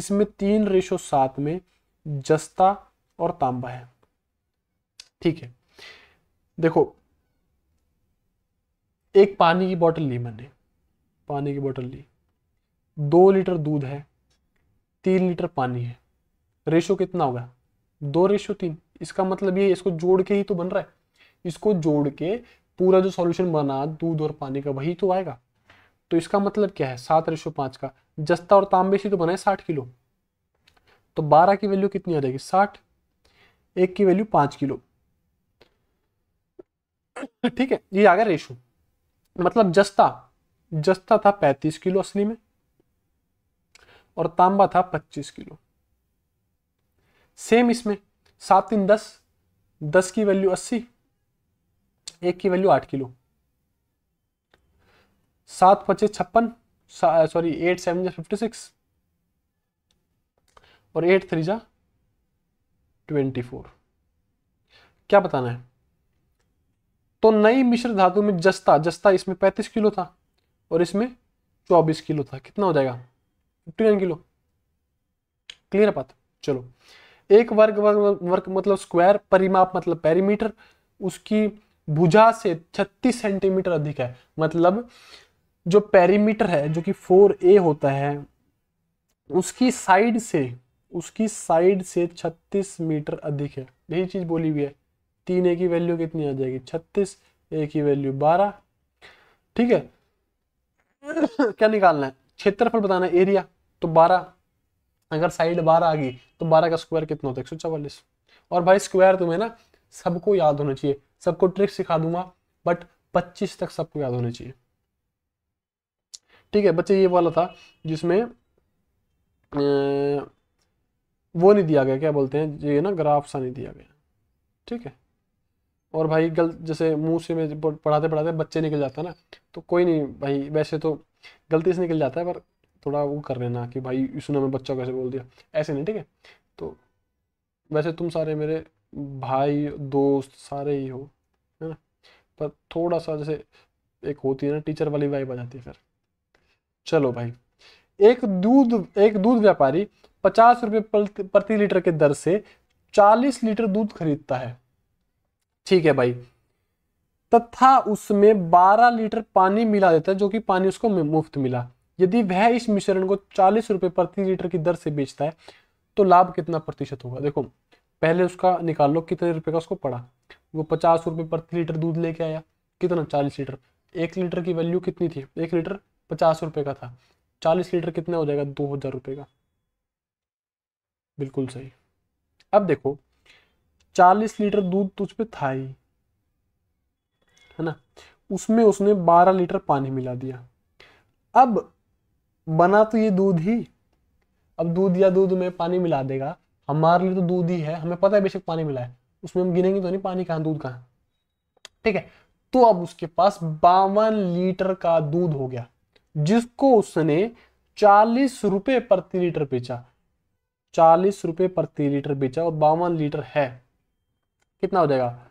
Speaker 1: इसमें तीन रेशो सात में जस्ता और तांबा है ठीक है देखो एक पानी की बोतल ली मैंने पानी की बोतल ली दो लीटर दूध है तीन लीटर पानी है रेशो कितना होगा दो रेशो तीन इसका मतलब ये इसको जोड़ के ही तो बन रहा है इसको जोड़ के पूरा जो सॉल्यूशन बना दूध और पानी का वही तो आएगा तो इसका मतलब क्या है सात रेशो पांच का जस्ता और तांबे से तो बनाए साठ किलो तो बारह की वैल्यू कितनी आ जाएगी साठ एक की वैल्यू पांच किलो ठीक है ये आ गया रेशो मतलब जस्ता जस्ता था पैंतीस किलो असली में और तांबा था पच्चीस किलो सेम इसमें सात तीन दस दस की वैल्यू अस्सी एक की वैल्यू आठ किलो सात पचे छप्पन सॉरी एट सेवन जा फिफ्टी सिक्स और एट थ्री जा ट्वेंटी फोर क्या बताना है तो नई मिश्र धातु में जस्ता जस्ता इसमें पैंतीस किलो था और इसमें चौबीस किलो था कितना हो जाएगा फिफ्टी नाइन किलो क्लियर बात चलो एक वर्ग वर्ग वर्ग मतलब स्क्वायर परिमाप मतलब पेरीमीटर उसकी भुजा से 36 सेंटीमीटर अधिक है मतलब जो पेरीमीटर है जो कि 4a होता है उसकी साइड से उसकी साइड से 36 मीटर अधिक है यही चीज़ बोली हुई है तीन ए की वैल्यू कितनी आ जाएगी 36 ए की वैल्यू 12 ठीक है क्या निकालना है क्षेत्रफल बताना है एरिया तो 12 अगर साइड 12 आ गई तो 12 का स्क्वायर कितना होता है एक और भाई स्क्वायर तुम्हें ना सबको याद होना चाहिए सबको ट्रिक सिखा दूंगा बट पच्चीस तक सबको याद होना चाहिए ठीक है बच्चे ये वाला था जिसमें वो नहीं दिया गया क्या बोलते हैं ये ना ग्राफ सा नहीं दिया गया ठीक है और भाई गलत जैसे मुंह से में पढ़ाते पढ़ाते बच्चे निकल जाते हैं ना तो कोई नहीं भाई वैसे तो गलती से निकल जाता है पर थोड़ा वो कर लेना कि भाई इसने हमें बच्चा कैसे बोल दिया ऐसे नहीं ठीक है तो वैसे तुम सारे मेरे भाई दोस्त सारे ही हो है ना पर थोड़ा सा जैसे एक होती है ना टीचर वाली वाइब आ जाती है फिर चलो भाई एक दूध एक दूध व्यापारी पचास रुपये प्रति लीटर के दर से चालीस लीटर दूध खरीदता है ठीक है भाई तथा उसमें बारह लीटर पानी मिला देता है जो कि पानी उसको मुफ्त मिला यदि वह इस मिश्रण को चालीस रुपये प्रति लीटर की दर से बेचता है तो लाभ कितना प्रतिशत होगा देखो पहले उसका निकाल लो कितने रुपए का उसको पड़ा वो पचास रुपये प्रति लीटर दूध लेके आया कितना चालीस लीटर एक लीटर की वैल्यू कितनी थी एक लीटर पचास रुपये का था चालीस लीटर कितना हो जाएगा दो हज़ार रुपये का बिल्कुल सही अब देखो चालीस लीटर दूध तुझ पे था ही है ना उसमें उसने बारह लीटर पानी मिला दिया अब बना तो ये दूध ही अब दूध या दूध में पानी मिला देगा हमारे लिए तो दूध ही है हमें पता है बेशक पानी मिला है उसमें हम गिनेंगे तो नहीं पानी कहाँ दूध कहाँ ठीक है तो अब उसके पास बावन लीटर का दूध हो गया जिसको उसने चालीस रुपए प्रति लीटर बेचा चालीस रुपये प्रति लीटर बेचा और बावन लीटर है कितना हो जाएगा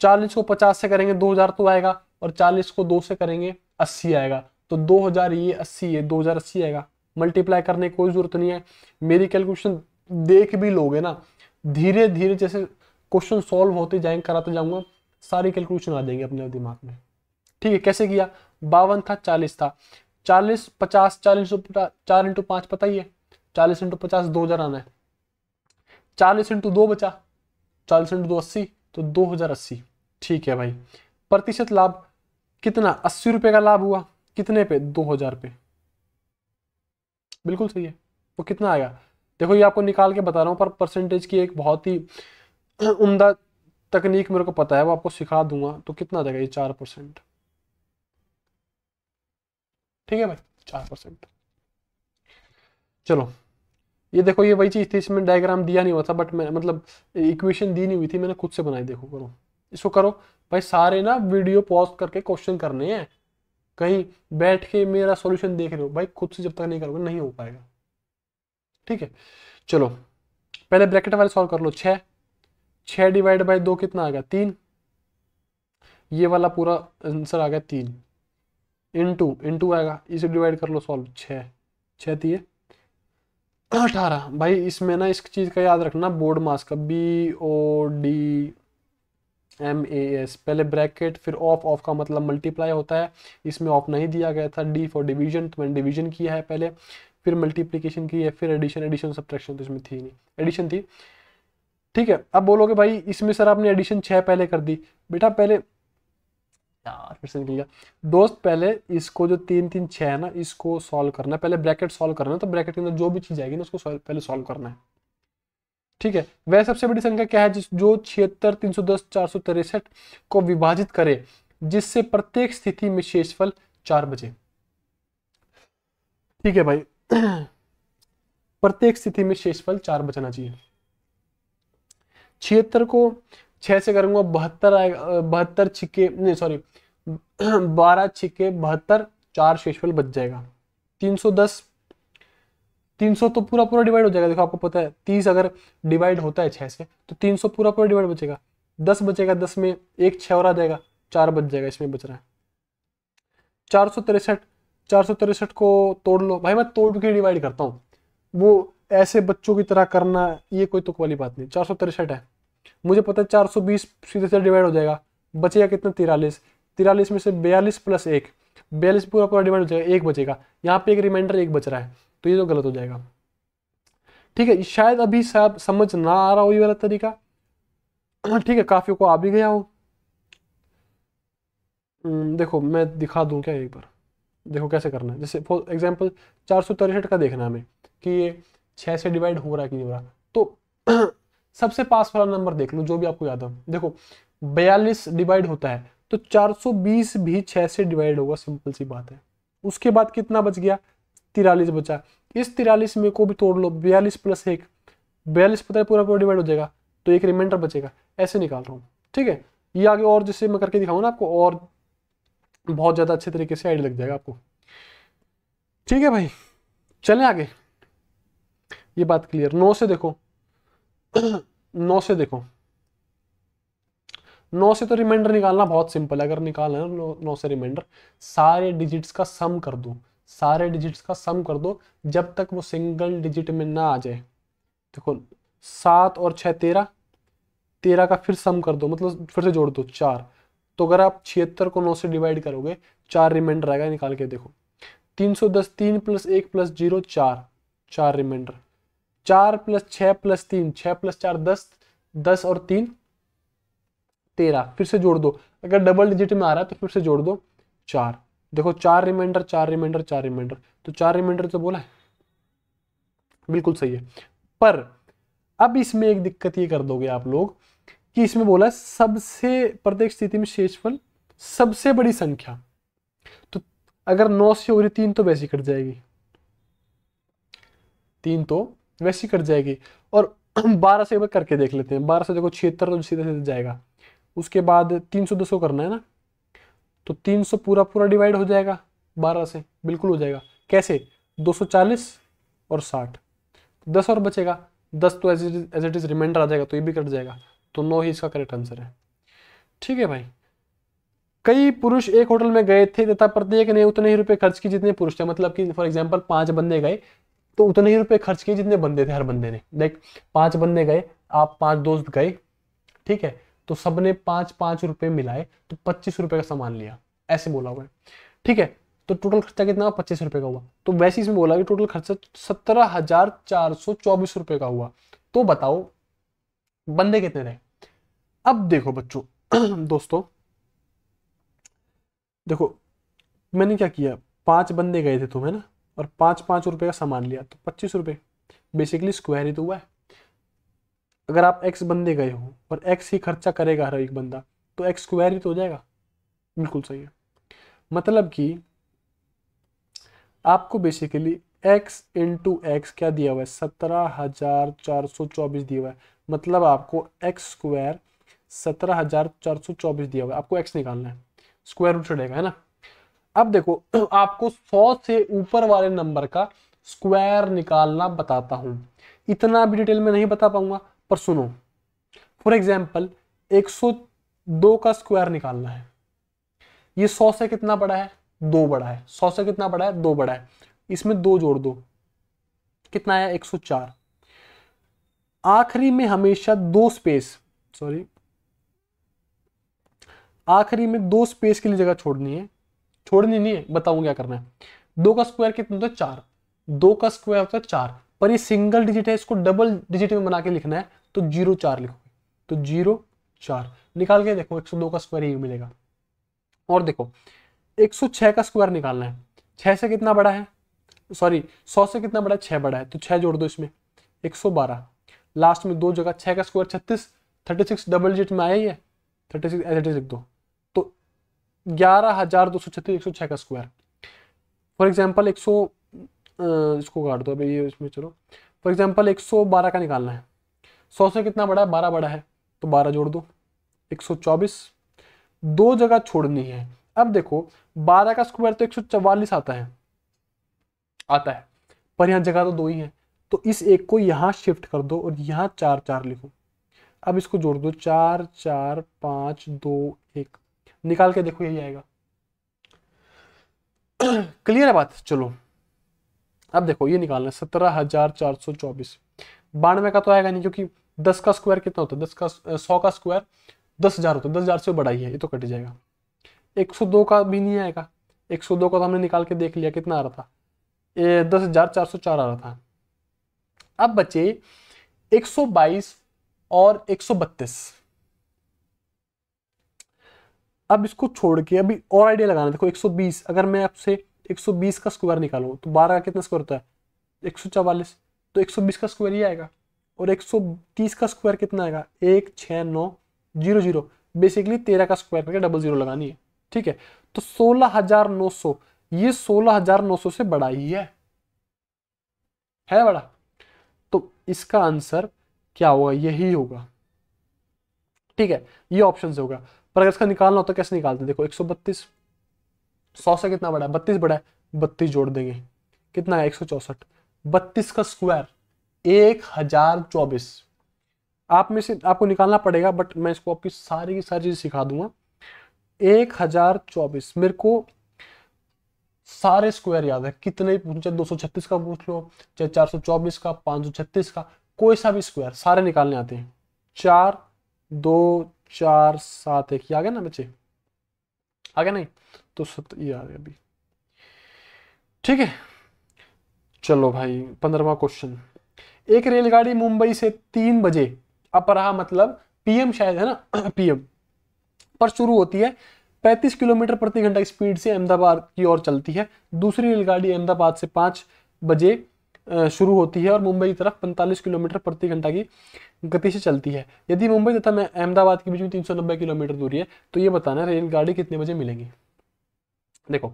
Speaker 1: चालीस को पचास से करेंगे दो हजार तो आएगा और चालीस को दो से करेंगे अस्सी आएगा तो दो हजार ये अस्सी है दो हजार अस्सी आएगा मल्टीप्लाई करने की कोई जरूरत नहीं है मेरी कैलकुलेशन देख भी लोगे ना धीरे धीरे जैसे क्वेश्चन सॉल्व होते जाएंगे कराते जाऊंगा सारी कैलकुलेशन आ जाएंगे अपने दिमाग में ठीक है कैसे किया बावन था चालीस था चालीस पचास चालीस चार इंटू पांच पता ही है चालीस इंटू पचास दो हजार आना है चालीस इंटू दो बचा चालीस इंटू दो अस्सी तो दो हजार अस्सी ठीक है भाई प्रतिशत लाभ कितना अस्सी रुपए का लाभ हुआ कितने पे दो हजार पे बिल्कुल सही है वो कितना आएगा देखो ये आपको निकाल के बता रहा हूँ पर परसेंटेज की एक बहुत ही उमदा तकनीक मेरे को पता है वो आपको सिखा दूंगा तो कितना देगा ये चार परसेंट ठीक है भाई चार परसेंट चलो ये देखो ये वही चीज़ थी इसमें डायग्राम दिया नहीं हुआ था बट मैं मतलब इक्वेशन दी नहीं हुई थी मैंने खुद से बनाई देखो करो इसको करो भाई सारे ना वीडियो पॉज करके क्वेश्चन करने हैं कहीं बैठ के मेरा सॉल्यूशन देख रहे हो भाई खुद से जब तक नहीं करोगे नहीं हो पाएगा ठीक है चलो पहले ब्रैकेट वाले सॉल्व कर लो छ डिवाइड बाई दो कितना आ गया तीन ये वाला पूरा आंसर आ गया तीन इन टू आएगा इसे डिवाइड कर लो सॉल्व छः छः तीन अठारह भाई इसमें ना इस चीज़ का याद रखना बोर्ड मास का B O D M A S पहले ब्रैकेट फिर ऑफ ऑफ का मतलब मल्टीप्लाई होता है इसमें ऑफ नहीं दिया गया था डी फॉर डिवीजन तो मैंने डिवीजन किया है पहले फिर मल्टीप्लीकेशन की है फिर एडिशन एडिशन सब्ट्रैक्शन तो इसमें थी नहीं एडिशन थी ठीक है अब बोलोगे भाई इसमें सर आपने एडिशन छः पहले कर दी बेटा पहले चार फिर से निकल गया दोस्त पहले इसको जो तीन तीन छः है ना इसको सॉल्व करना है पहले ब्रैकेट सॉल्व करना है तो ब्रैकेट के अंदर जो भी चीज़ आएगी ना उसको पहले सॉल्व करना है ठीक है वह सबसे बड़ी संख्या क्या है जिस जो छिहत्तर तीन सौ दस चार सौ तिरसठ को विभाजित करे जिससे प्रत्येक स्थिति में शेषफल चार बजे ठीक है भाई प्रत्येक स्थिति में शेषफल चार बजना चाहिए छिहत्तर को छः से करूँगा बहत्तर आएगा बहत्तर छिक्के नहीं सॉरी बारह छिक्के बहत्तर चार शेषफल बच जाएगा तीन सौ दस तीन सौ तो पूरा पूरा डिवाइड हो जाएगा देखो आपको पता है तीस अगर डिवाइड होता है छः से तो तीन सौ पूरा पूरा डिवाइड बचेगा दस बचेगा दस में एक छः और आ जाएगा चार बच जाएगा इसमें बच रहा है चार सौ तिरसठ चार सौ तिरसठ को तोड़ लो भाई मैं तोड़ के डिवाइड करता हूँ वो ऐसे बच्चों की तरह करना ये कोई तुक तो वाली बात नहीं चार सौ तिरसठ है मुझे पता है चार सौ बीस सीधे से डिवाइड हो जाएगा बचेगा कितना तिरालीस तिरालीस में से बयालीस प्लस एक बयालीस पूरा पूरा डिवाइड हो जाएगा एक बचेगा यहाँ पे एक रिमाइंडर एक बच रहा है तो ये तो गलत हो जाएगा ठीक है शायद अभी साहब समझ ना आ रहा हो ये वाला तरीका ठीक है काफी को आ भी गया हो हम्म, देखो मैं दिखा दूं क्या एक बार देखो कैसे करना है जैसे फॉर एग्जाम्पल चार सौ तिरसठ का देखना हमें कि ये छः से डिवाइड हो रहा है कि नहीं हो रहा तो सबसे पास वाला नंबर देख लो जो भी आपको याद हो देखो बयालीस डिवाइड होता है तो 420 भी 6 से डिवाइड होगा सिंपल सी बात है उसके बाद कितना बच गया तिरालीस बचा इस तिरालीस में को भी तोड़ लो बयालीस प्लस एक बयालीस पता है पूरा पूरा डिवाइड हो जाएगा तो एक रिमाइंडर बचेगा ऐसे निकाल रहा हूँ ठीक है ये आगे और जैसे मैं करके दिखाऊँ ना आपको और बहुत ज़्यादा अच्छे तरीके से आइडिया लग जाएगा आपको ठीक है भाई चले आगे ये बात क्लियर नौ से देखो नौ से देखो नौ से तो रिमाइंडर निकालना बहुत सिंपल है अगर निकालना है तो नौ, से रिमाइंडर सारे डिजिट्स का सम कर दो सारे डिजिट्स का सम कर दो जब तक वो सिंगल डिजिट में ना आ जाए देखो सात और छः तेरह तेरह का फिर सम कर दो मतलब फिर से जोड़ दो चार तो अगर आप छिहत्तर को नौ से डिवाइड करोगे चार रिमाइंडर आएगा निकाल के देखो तीन सौ दस तीन प्लस एक प्लस जीरो चार चार रिमाइंडर चार प्लस छ प्लस तीन छ प्लस चार दस दस और तीन तेरह फिर से जोड़ दो अगर डबल डिजिट में आ रहा है तो फिर से जोड़ दो चार देखो चार रिमाइंडर चार रिमाइंडर चार रिमाइंडर तो चार रिमाइंडर तो बोला है बिल्कुल सही है पर अब इसमें एक दिक्कत ये कर दोगे आप लोग कि इसमें बोला सबसे प्रत्येक स्थिति में शेषफल सबसे बड़ी संख्या तो अगर नौ से हो रही तीन तो वैसी कट जाएगी तीन तो वैसी कट जाएगी और बारह से एक बार करके देख लेते हैं बारह से देखो छिहत्तर तो सीधे सीधे जाएगा उसके बाद तीन सौ दस को करना है ना तो तीन सौ पूरा पूरा डिवाइड हो जाएगा बारह से बिल्कुल हो जाएगा कैसे दो सौ चालीस और साठ दस और बचेगा दस तो एज इट इज़ रिमाइंडर आ जाएगा तो ये भी कट जाएगा तो नौ ही इसका करेक्ट आंसर है ठीक है भाई कई पुरुष एक होटल में गए थे तथा प्रत्येक ने उतने ही रुपए खर्च किए जितने पुरुष थे मतलब कि फॉर एग्जांपल पांच बंदे गए तो उतने ही रुपए खर्च किए जितने बंदे थे हर बंदे ने लाइक पांच बंदे गए आप पांच दोस्त गए ठीक है तो सबने पांच पांच रुपए मिलाए तो पच्चीस रुपए का सामान लिया ऐसे बोला हुआ है ठीक है तो टोटल खर्चा कितना पच्चीस रुपए का हुआ तो वैसे इसमें बोला कि टोटल खर्चा सत्रह हजार चार सौ चौबीस रुपए का हुआ तो बताओ बंदे कितने थे अब देखो बच्चों दोस्तों देखो मैंने क्या किया पांच बंदे गए थे तुम है ना और पाँच पाँच रुपये का सामान लिया तो पच्चीस रुपये बेसिकली स्क्वायर ही तो हुआ है अगर आप एक्स बंदे गए हो और एक्स ही खर्चा करेगा हर एक बंदा तो एक्स स्क्वायर ही तो हो जाएगा बिल्कुल सही है मतलब कि आपको बेसिकली एक्स इंटू एक्स क्या दिया हुआ है सत्रह हजार चार सौ चौबीस दिया हुआ है मतलब आपको एक्स स्क्वायर सत्रह हजार चार सौ चौबीस दिया हुआ है आपको एक्स निकालना है स्क्वायर रूट चढ़ेगा है ना अब देखो आपको सौ से ऊपर वाले नंबर का स्क्वायर निकालना बताता हूं इतना भी डिटेल में नहीं बता पाऊंगा पर सुनो फॉर एग्जाम्पल 102 का स्क्वायर निकालना है ये 100 से कितना बड़ा है दो बड़ा है 100 से कितना बड़ा है दो बड़ा है इसमें दो जोड़ दो कितना सौ 104 आखिरी में हमेशा दो स्पेस सॉरी आखिरी में दो स्पेस के लिए जगह छोड़नी है छोड़नी नहीं है बताऊ क्या करना है दो का स्क्वायर कितना होता है चार दो का स्क्वायर होता है चार पर ये सिंगल डिजिट है इसको डबल डिजिट में बना के लिखना है तो जीरो चार लिखोगे तो जीरो चार निकाल के देखो एक सौ दो का स्क्वायर यही मिलेगा और देखो एक सौ छह का स्क्वायर निकालना है छह से कितना बड़ा है सॉरी सौ से कितना बड़ा है 6 बड़ा है तो छह जोड़ दो इसमें एक सौ बारह लास्ट में दो जगह छह का स्क्वायर छत्तीस थर्टी सिक्स डबल डिजिट में आया ही है 36 एज इट इज लिख दो ग्यारह हजार दो सौ छत्तीस एक सौ छः का स्क्वायर फॉर एग्जाम्पल एक सौ इसको काट दो अभी ये इसमें चलो फॉर एग्जाम्पल एक सौ बारह का निकालना है सौ से कितना बड़ा है बारह बड़ा है तो बारह जोड़ दो एक सौ चौबीस दो जगह छोड़नी है अब देखो बारह का स्क्वायर तो एक सौ चवालीस आता है आता है पर यहाँ जगह तो दो ही है तो इस एक को यहाँ शिफ्ट कर दो और यहाँ चार चार लिखो अब इसको जोड़ दो चार चार पाँच दो एक निकाल के देखो यही आएगा क्लियर है बात चलो अब देखो ये निकालना है सत्रह हजार चार सौ चौबीस बानवे का तो आएगा नहीं क्योंकि दस का स्क्वायर कितना होता है दस का सौ का स्क्वायर दस हजार होता है दस हजार से बड़ा ही है ये तो कट जाएगा एक सौ दो का भी नहीं आएगा एक सौ दो का तो हमने निकाल के देख लिया कितना आ रहा था ए, दस हजार चार सौ चार आ रहा था अब बचे एक सौ बाईस और एक सौ बत्तीस अब इसको छोड़ के अभी और आइडिया लगाना देखो 120 अगर मैं आपसे 120 का स्क्वायर निकालूँ तो 12 का कितना स्क्वायर होता है एक तो 120 का स्क्वायर ये आएगा और 130 का स्क्वायर कितना आएगा एक छः नौ जीरो जीरो बेसिकली तेरह का स्क्वायर करके डबल जीरो लगानी है ठीक है तो सोलह हजार नौ सौ ये सोलह हजार नौ से बड़ा ही है है बड़ा तो इसका आंसर क्या होगा यही होगा ठीक है ये ऑप्शन होगा पर अगर इसका निकालना होता तो कैसे निकालते देखो एक सौ बत्तीस सौ से कितना बड़ा है बत्तीस बड़ा है बत्तीस जोड़ देंगे कितना है एक सौ चौसठ बत्तीस का स्क्वायर एक हजार चौबीस आप में से आपको निकालना पड़ेगा बट मैं इसको आपकी सारी की सारी चीज़ सिखा दूंगा एक हजार चौबीस मेरे को सारे स्क्वायर याद है कितने चाहे दो सौ छत्तीस का पूछ लो चाहे चार सौ चौबीस का पांच सौ छत्तीस का कोई सा भी स्क्वायर सारे निकालने आते हैं चार दो चार सात एक ये आ गया ना बच्चे आ गया नहीं तो सत ये आ गया अभी ठीक है चलो भाई पंद्रवा क्वेश्चन एक रेलगाड़ी मुंबई से तीन बजे अपराह मतलब पीएम शायद है ना पीएम पर शुरू होती है 35 किलोमीटर प्रति घंटा स्पीड से अहमदाबाद की ओर चलती है दूसरी रेलगाड़ी अहमदाबाद से पांच बजे शुरू होती है और मुंबई की तरफ 45 किलोमीटर प्रति घंटा की गति से चलती है यदि मुंबई तथा अहमदाबाद के बीच में 390 किलोमीटर दूरी है तो ये बताना है रेलगाड़ी कितने बजे मिलेंगी देखो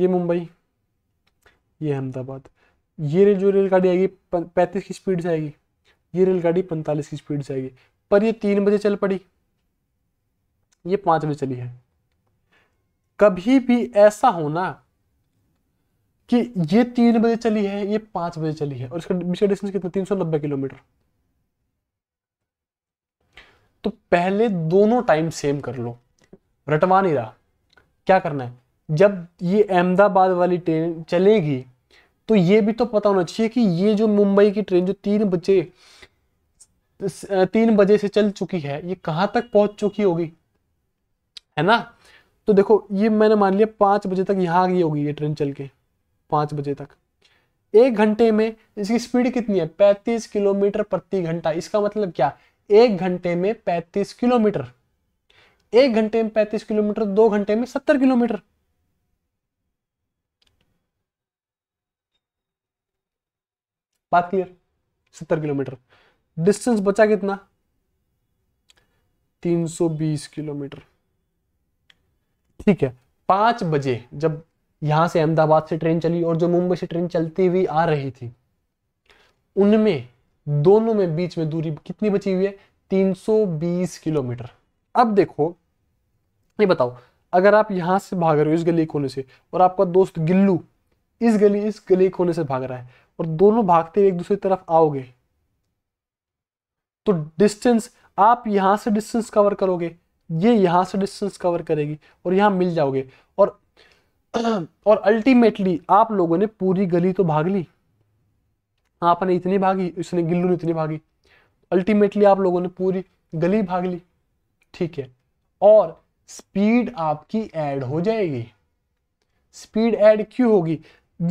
Speaker 1: ये मुंबई ये अहमदाबाद ये रेल जो रेलगाड़ी आएगी पैंतीस की स्पीड से आएगी ये रेलगाड़ी पैंतालीस की स्पीड से आएगी पर ये तीन बजे चल पड़ी ये पाँच बजे चली है कभी भी ऐसा होना कि ये तीन बजे चली है ये पांच बजे चली है और इसका बीच का डिस्टेंस कितना तीन सौ नब्बे किलोमीटर तो पहले दोनों टाइम सेम कर लो रटवा नहीं रहा क्या करना है जब ये अहमदाबाद वाली ट्रेन चलेगी तो ये भी तो पता होना चाहिए कि ये जो मुंबई की ट्रेन जो तीन बजे तीन बजे से चल चुकी है ये कहां तक पहुंच चुकी होगी है ना तो देखो ये मैंने मान लिया पांच बजे तक यहाँ आ गई होगी ये ट्रेन चल के पाँच बजे तक एक घंटे में इसकी स्पीड कितनी है पैंतीस किलोमीटर प्रति घंटा इसका मतलब क्या एक घंटे में पैंतीस किलोमीटर एक घंटे में पैंतीस किलोमीटर दो घंटे में सत्तर किलोमीटर बात क्लियर सत्तर किलोमीटर डिस्टेंस बचा कितना 320 किलोमीटर ठीक है पांच बजे जब यहां से अहमदाबाद से ट्रेन चली और जो मुंबई से ट्रेन चलती हुई आ रही थी उनमें दोनों में बीच में दूरी कितनी बची हुई है 320 किलोमीटर अब देखो ये बताओ अगर आप यहां से भाग रहे हो इस गली कोने से और आपका दोस्त गिल्लू इस गली इस गली कोने से भाग रहा है और दोनों भागते हुए एक दूसरे तरफ आओगे तो डिस्टेंस आप यहां से डिस्टेंस कवर करोगे ये यहां से डिस्टेंस कवर करेगी और यहां मिल जाओगे और अल्टीमेटली आप लोगों ने पूरी गली तो भाग ली आपने इतनी भागी उसने गिल्लू ने इतनी भागी अल्टीमेटली आप लोगों ने पूरी गली भाग ली ठीक है और स्पीड आपकी ऐड हो जाएगी स्पीड ऐड क्यों होगी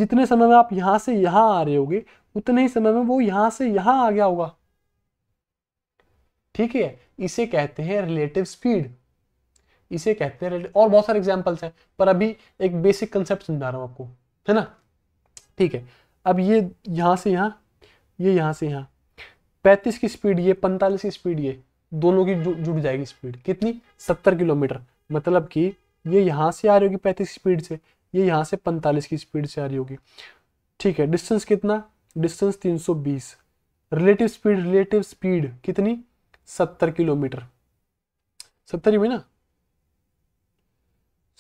Speaker 1: जितने समय में आप यहां से यहां आ रहे होगे उतने ही समय में वो यहां से यहां आ गया होगा ठीक है इसे कहते हैं रिलेटिव स्पीड इसे कहते हैं और बहुत सारे एग्जाम्पल्स हैं पर अभी एक बेसिक कंसेप्ट समझा रहा हूँ आपको है ना ठीक है अब ये यहाँ से यहाँ ये यहाँ से यहाँ पैंतीस की स्पीड ये पैंतालीस की स्पीड ये दोनों की जुड़ जाएगी स्पीड कितनी सत्तर किलोमीटर मतलब कि ये यहाँ से आ रही होगी पैंतीस स्पीड से ये यहाँ से पैंतालीस की स्पीड से आ रही होगी ठीक है डिस्टेंस कितना distance 320 relative speed relative speed कितनी 70 किलोमीटर 70 ही ना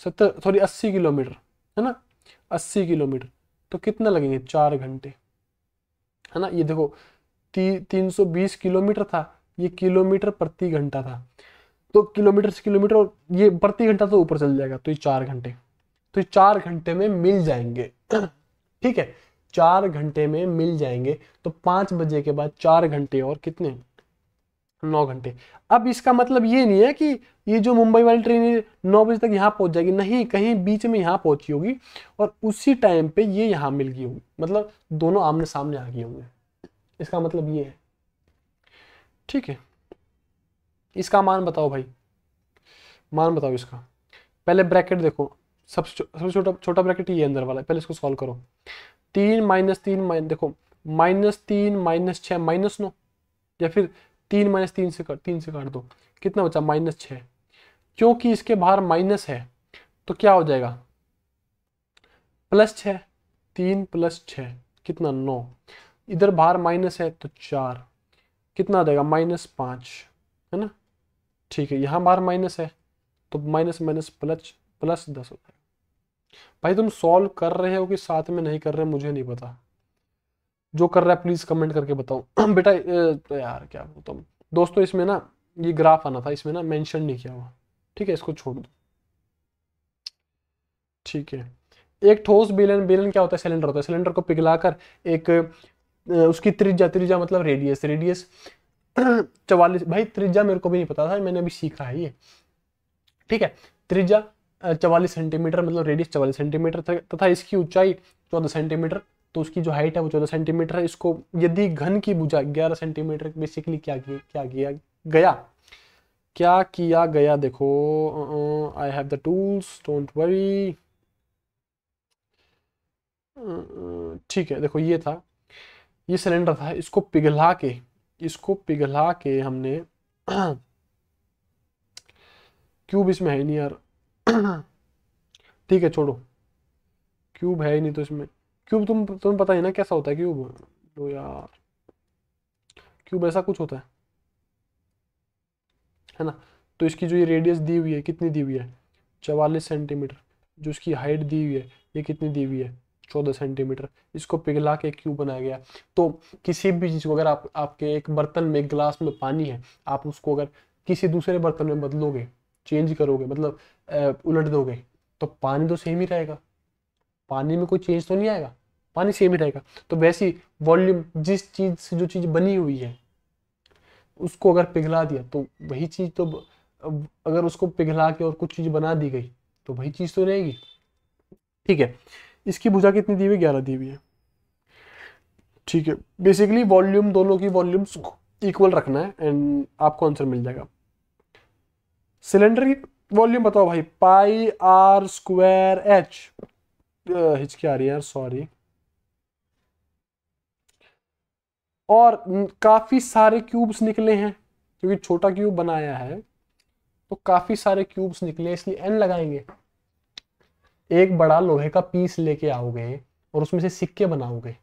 Speaker 1: सत्तर सॉरी अस्सी किलोमीटर है ना अस्सी किलोमीटर तो कितना लगेंगे चार घंटे है ना ये देखो ती, तीन सौ बीस किलोमीटर था ये किलोमीटर प्रति घंटा था तो किलोमीटर से किलोमीटर और ये प्रति घंटा तो ऊपर चल जाएगा तो ये चार घंटे तो ये चार घंटे में मिल जाएंगे ठीक है चार घंटे में मिल जाएंगे तो पाँच बजे के बाद चार घंटे और कितने नौ घंटे अब इसका मतलब ये नहीं है कि ये जो मुंबई वाली ट्रेन है नौ बजे तक यहाँ पहुँच जाएगी नहीं कहीं बीच में यहाँ पहुँची होगी और उसी टाइम पे ये यहाँ मिल गई होगी मतलब दोनों आमने सामने आ गए होंगे इसका मतलब ये है ठीक है इसका मान बताओ भाई मान बताओ इसका पहले ब्रैकेट देखो सबसे सबसे छोटा छोटा ब्रैकेट ये अंदर वाला है पहले इसको सॉल्व करो तीन माइनस तीन माइन देखो माइनस तीन माइनस छः माइनस नौ या फिर तीन माइनस तीन से कर तीन से काट दो कितना बचा माइनस छ क्योंकि इसके बाहर माइनस है तो क्या हो जाएगा प्लस छ तीन प्लस छ कितना नौ इधर बाहर माइनस है तो चार कितना आ जाएगा माइनस पांच है ना ठीक है यहां बाहर माइनस है तो माइनस माइनस प्लस प्लस दस हो जाएगा भाई तुम सॉल्व कर रहे हो कि साथ में नहीं कर रहे मुझे नहीं पता जो कर रहा है प्लीज कमेंट करके बताओ बेटा तो यार क्या बोलता हूँ दोस्तों इसमें ना ये ग्राफ आना था इसमें ना मेंशन नहीं किया हुआ ठीक है इसको छोड़ दो ठीक है एक ठोस बेलन बेलन क्या होता है सिलेंडर होता है सिलेंडर को पिघलाकर एक उसकी त्रिज्या त्रिज्या मतलब रेडियस रेडियस चवालीस भाई त्रिज्या मेरे को भी नहीं पता था मैंने अभी सीखा है ये ठीक है त्रिज्या चवालीस सेंटीमीटर मतलब रेडियस चवालीस सेंटीमीटर तथा इसकी ऊंचाई चौदह सेंटीमीटर तो उसकी जो हाइट है वो चौदह सेंटीमीटर है इसको यदि घन की भुजा ग्यारह सेंटीमीटर बेसिकली क्या किया क्या किया गया क्या किया गया देखो I have the tools don't worry ठीक है देखो ये था ये सिलेंडर था इसको पिघला के इसको पिघला के हमने क्यूब इसमें है नहीं यार ठीक है छोड़ो क्यूब है ही नहीं तो इसमें क्यूब तुम तुम्हें पता ही ना कैसा होता है क्यूब तो यार क्यूब ऐसा कुछ होता है है ना तो इसकी जो ये रेडियस दी हुई है कितनी दी हुई है चवालीस सेंटीमीटर जो इसकी हाइट दी हुई है ये कितनी दी हुई है चौदह सेंटीमीटर इसको पिघला के क्यूब बनाया गया तो किसी भी चीज़ को अगर आप आपके एक बर्तन में ग्लास में पानी है आप उसको अगर किसी दूसरे बर्तन में बदलोगे चेंज करोगे मतलब उलट दोगे तो पानी तो सेम ही रहेगा पानी में कोई चेंज तो नहीं आएगा पानी सेम ही रहेगा तो वैसे वॉल्यूम जिस चीज़ से जो चीज़ बनी हुई है उसको अगर पिघला दिया तो वही चीज़ तो अगर उसको पिघला के और कुछ चीज़ बना दी गई तो वही चीज़ तो रहेगी ठीक है इसकी भुजा कितनी दी हुई ग्यारह दी हुई है ठीक है बेसिकली वॉल्यूम दोनों की वॉल्यूम्स इक्वल रखना है एंड आपको आंसर मिल जाएगा सिलेंडर की वॉल्यूम बताओ भाई पाई आर स्क्वायर एच हिचकी आ रही है सॉरी और काफ़ी सारे क्यूब्स निकले हैं क्योंकि छोटा क्यूब बनाया है तो काफ़ी सारे क्यूब्स निकले इसलिए एन लगाएंगे एक बड़ा लोहे का पीस लेके आओगे और उसमें से सिक्के बनाओगे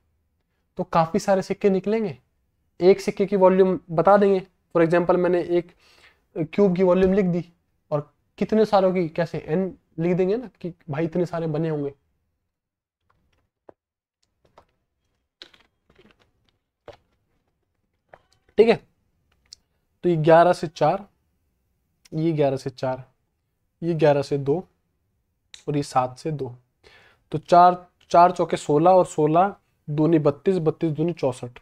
Speaker 1: तो काफ़ी सारे सिक्के निकलेंगे एक सिक्के की वॉल्यूम बता देंगे फॉर एग्जाम्पल मैंने एक क्यूब की वॉल्यूम लिख दी और कितने सारों की कैसे एन लिख देंगे ना कि भाई इतने सारे बने होंगे ठीक है तो ये ग्यारह से चार ये ग्यारह से चार ये ग्यारह से दो और ये सात से दो तो चार चार चौके सोलह और सोलह दूनी बत्तीस बत्तीस दूनी चौसठ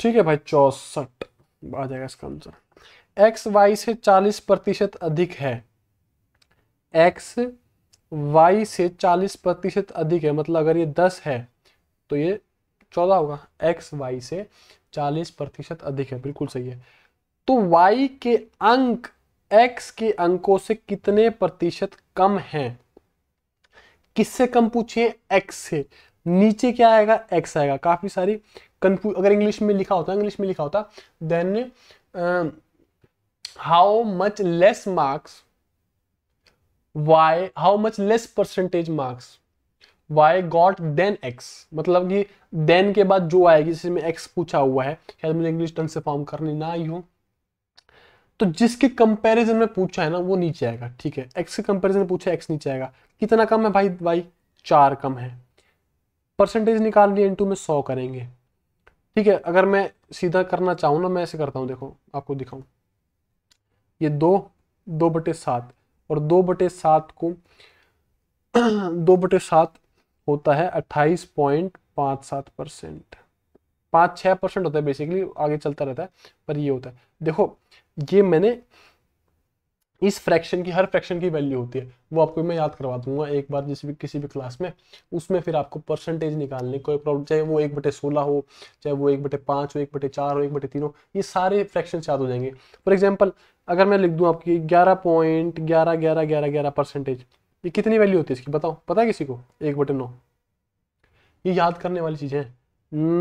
Speaker 1: ठीक है भाई चौसठ आ जाएगा इसका आंसर एक्स वाई से चालीस प्रतिशत अधिक है एक्स वाई से चालीस प्रतिशत अधिक है मतलब अगर ये दस है तो ये चौदह होगा एक्स वाई से चालीस प्रतिशत अधिक है बिल्कुल सही है तो वाई के अंक एक्स के अंकों से कितने प्रतिशत कम हैं किससे कम पूछिए एक्स से नीचे क्या आएगा एक्स आएगा काफी सारी कंफ्यूज अगर इंग्लिश में लिखा होता इंग्लिश में लिखा होता then how much less marks Y how much less percentage marks y got then x मतलब कि then के बाद जो आएगी जिसे जिसमें x पूछा हुआ है शायद मुझे इंग्लिश ढंग से फॉर्म करने ना आई हो तो जिसके कंपैरिजन में पूछा है ना वो नीचे आएगा ठीक है x के कंपैरिजन में पूछा x नीचे आएगा कितना कम है भाई भाई चार कम है परसेंटेज निकाल निकालनी इंटू में सौ करेंगे ठीक है अगर मैं सीधा करना चाहूँ ना मैं ऐसे करता हूँ देखो आपको दिखाऊँ ये दो दो बटे सात और दो बटे सात को दो बटे सात होता है अट्ठाईस पॉइंट पाँच सात परसेंट पाँच छः परसेंट होता है बेसिकली आगे चलता रहता है पर ये होता है देखो ये मैंने इस फ्रैक्शन की हर फ्रैक्शन की वैल्यू होती है वो आपको मैं याद करवा दूंगा एक बार जिस भी किसी भी क्लास में उसमें फिर आपको परसेंटेज निकालने कोई प्रॉब्लम चाहे वो एक बटे सोलह हो चाहे वो एक बटे पाँच हो एक बटे चार हो एक बटे तीन हो ये सारे फ्रैक्शन याद हो जाएंगे फॉर एग्जाम्पल अगर मैं लिख दूँ आपकी ग्यारह पॉइंट ग्यारह ग्यारह ग्यारह ग्यारह परसेंटेज ये कितनी वैल्यू होती है इसकी बताओ पता है किसी को एक बटे नौ ये याद करने वाली चीज़ें हैं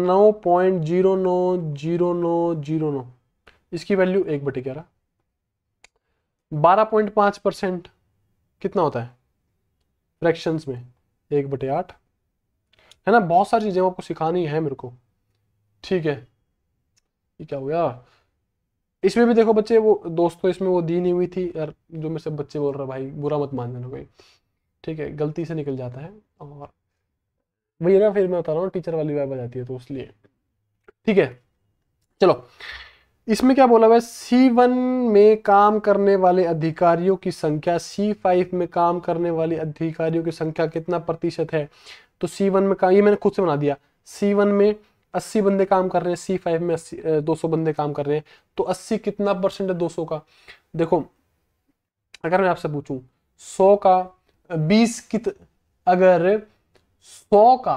Speaker 1: नौ पॉइंट जीरो नौ जीरो नौ जीरो नौ इसकी वैल्यू एक बटे ग्यारह बारह पॉइंट पाँच परसेंट कितना होता है फ्रैक्शंस में एक बटे आठ है ना बहुत सारी चीज़ें आपको सिखानी है मेरे को ठीक है ये क्या हो गया इसमें भी देखो बच्चे वो दोस्तों इसमें वो दी नहीं हुई थी यार जो मेरे से बच्चे बोल रहे भाई बुरा मत मान जाना भाई ठीक है गलती से निकल जाता है और वही ना फिर मैं बता रहा हूँ टीचर वाली वाइब आ जाती है तो इसलिए ठीक है चलो इसमें क्या बोला हुआ है सी वन में काम करने वाले अधिकारियों की संख्या सी फाइव में काम करने वाले अधिकारियों की संख्या कितना प्रतिशत है तो सी वन में काम ये मैंने खुद से बना दिया सी वन में अस्सी बंदे काम कर रहे हैं सी फाइव में अस्सी दो सौ बंदे काम कर रहे हैं तो अस्सी कितना परसेंट है दो सौ का देखो अगर मैं आपसे पूछूं सौ का बीस कित अगर सौ का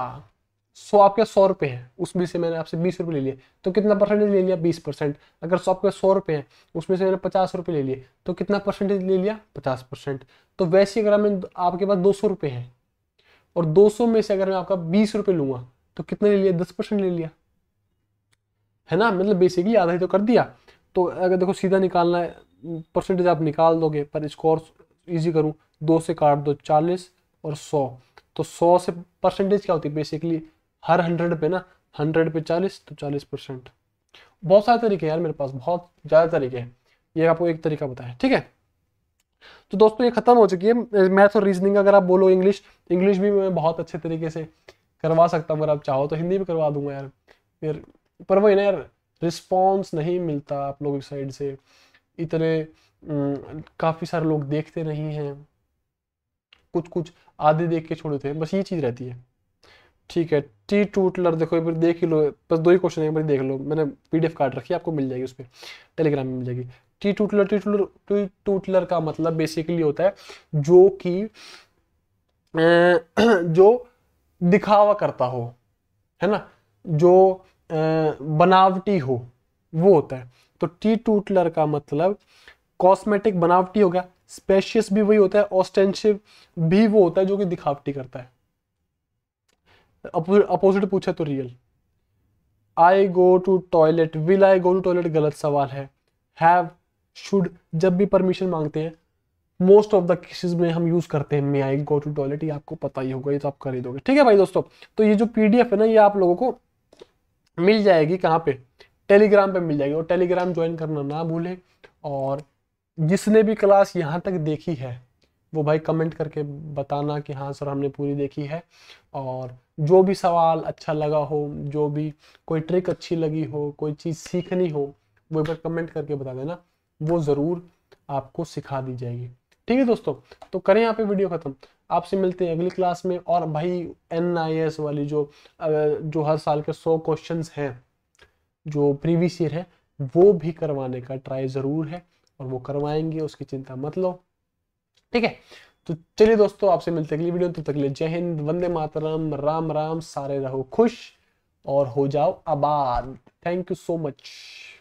Speaker 1: सौ आपके सौ रुपए है उसमें से मैंने आपसे बीस रुपए ले लिए तो कितना परसेंटेज ले लिया बीस परसेंट अगर सौ आपके सौ रुपए हैं उसमें से मैंने पचास रुपए ले लिए तो कितना परसेंटेज ले लिया पचास परसेंट तो वैसे अगर मैं आपके पास दो सौ हैं और दो में से अगर मैं आपका बीस रुपये लूंगा तो कितने ले लिया दस परसेंट ले लिया है ना मतलब बेसिकली आधा ही तो कर दिया तो अगर देखो सीधा निकालना है परसेंटेज आप निकाल दोगे पर इसको और ईजी करूँ दो से काट दो चालीस और सौ तो सौ से परसेंटेज क्या होती है बेसिकली हर हंड्रेड पे ना हंड्रेड पे चालीस तो चालीस परसेंट बहुत सारे तरीके हैं यार मेरे पास बहुत ज़्यादा तरीके हैं ये आपको एक तरीका बताया ठीक है तो दोस्तों ये खत्म हो चुकी है मैथ और रीजनिंग अगर आप बोलो इंग्लिश इंग्लिश भी मैं बहुत अच्छे तरीके से करवा सकता हूँ अगर आप चाहो तो हिंदी में करवा दूंगा यार फिर पर वही ना यार रिस्पॉन्स नहीं मिलता आप लोगों की साइड से इतने काफ़ी सारे लोग देखते नहीं हैं कुछ कुछ आधे देख के छोड़े थे हैं बस ये चीज़ रहती है ठीक है टी टूटलर देखो एक बार देख ही लो बस दो ही क्वेश्चन है एक बार देख लो मैंने पी डी एफ काट रखी है आपको मिल जाएगी उस पर टेलीग्राम में मिल जाएगी टी टूटलर टी टूटलर टी टूटलर का मतलब बेसिकली होता है जो कि जो दिखावा करता हो है ना जो बनावटी हो वो होता है तो टी टूटलर का मतलब कॉस्मेटिक बनावटी हो गया स्पेशियस भी वही होता है ऑस्टेंशिव भी वो होता है जो कि दिखावटी करता है अपोजिट पूछे तो real I go to toilet will I go to toilet गलत सवाल है हैव शुड जब भी परमिशन मांगते हैं मोस्ट ऑफ द केसेस में हम यूज करते हैं मे आई गो टू टॉयलेट ये आपको पता ही होगा ये तो आप कर ही दोगे ठीक है भाई दोस्तों तो ये जो पीडीएफ है ना ये आप लोगों को मिल जाएगी कहाँ पे टेलीग्राम पे मिल जाएगी और टेलीग्राम ज्वाइन करना ना भूलें और जिसने भी क्लास यहाँ तक देखी है वो भाई कमेंट करके बताना कि हाँ सर हमने पूरी देखी है और जो भी सवाल अच्छा लगा हो जो भी कोई ट्रिक अच्छी लगी हो कोई चीज़ सीखनी हो वो एक बार कमेंट करके बता देना वो ज़रूर आपको सिखा दी जाएगी ठीक है दोस्तों तो करें यहाँ पे वीडियो खत्म आपसे मिलते हैं अगली क्लास में और भाई एन वाली जो जो हर साल के सौ क्वेश्चन हैं जो प्रीवियस ईयर है वो भी करवाने का ट्राई जरूर है और वो करवाएंगे उसकी चिंता मत लो ठीक है तो चलिए दोस्तों आपसे मिलते अगली वीडियो तब तो तक ले जय हिंद वंदे मातरम राम राम सारे रहो खुश और हो जाओ आबाद थैंक यू सो मच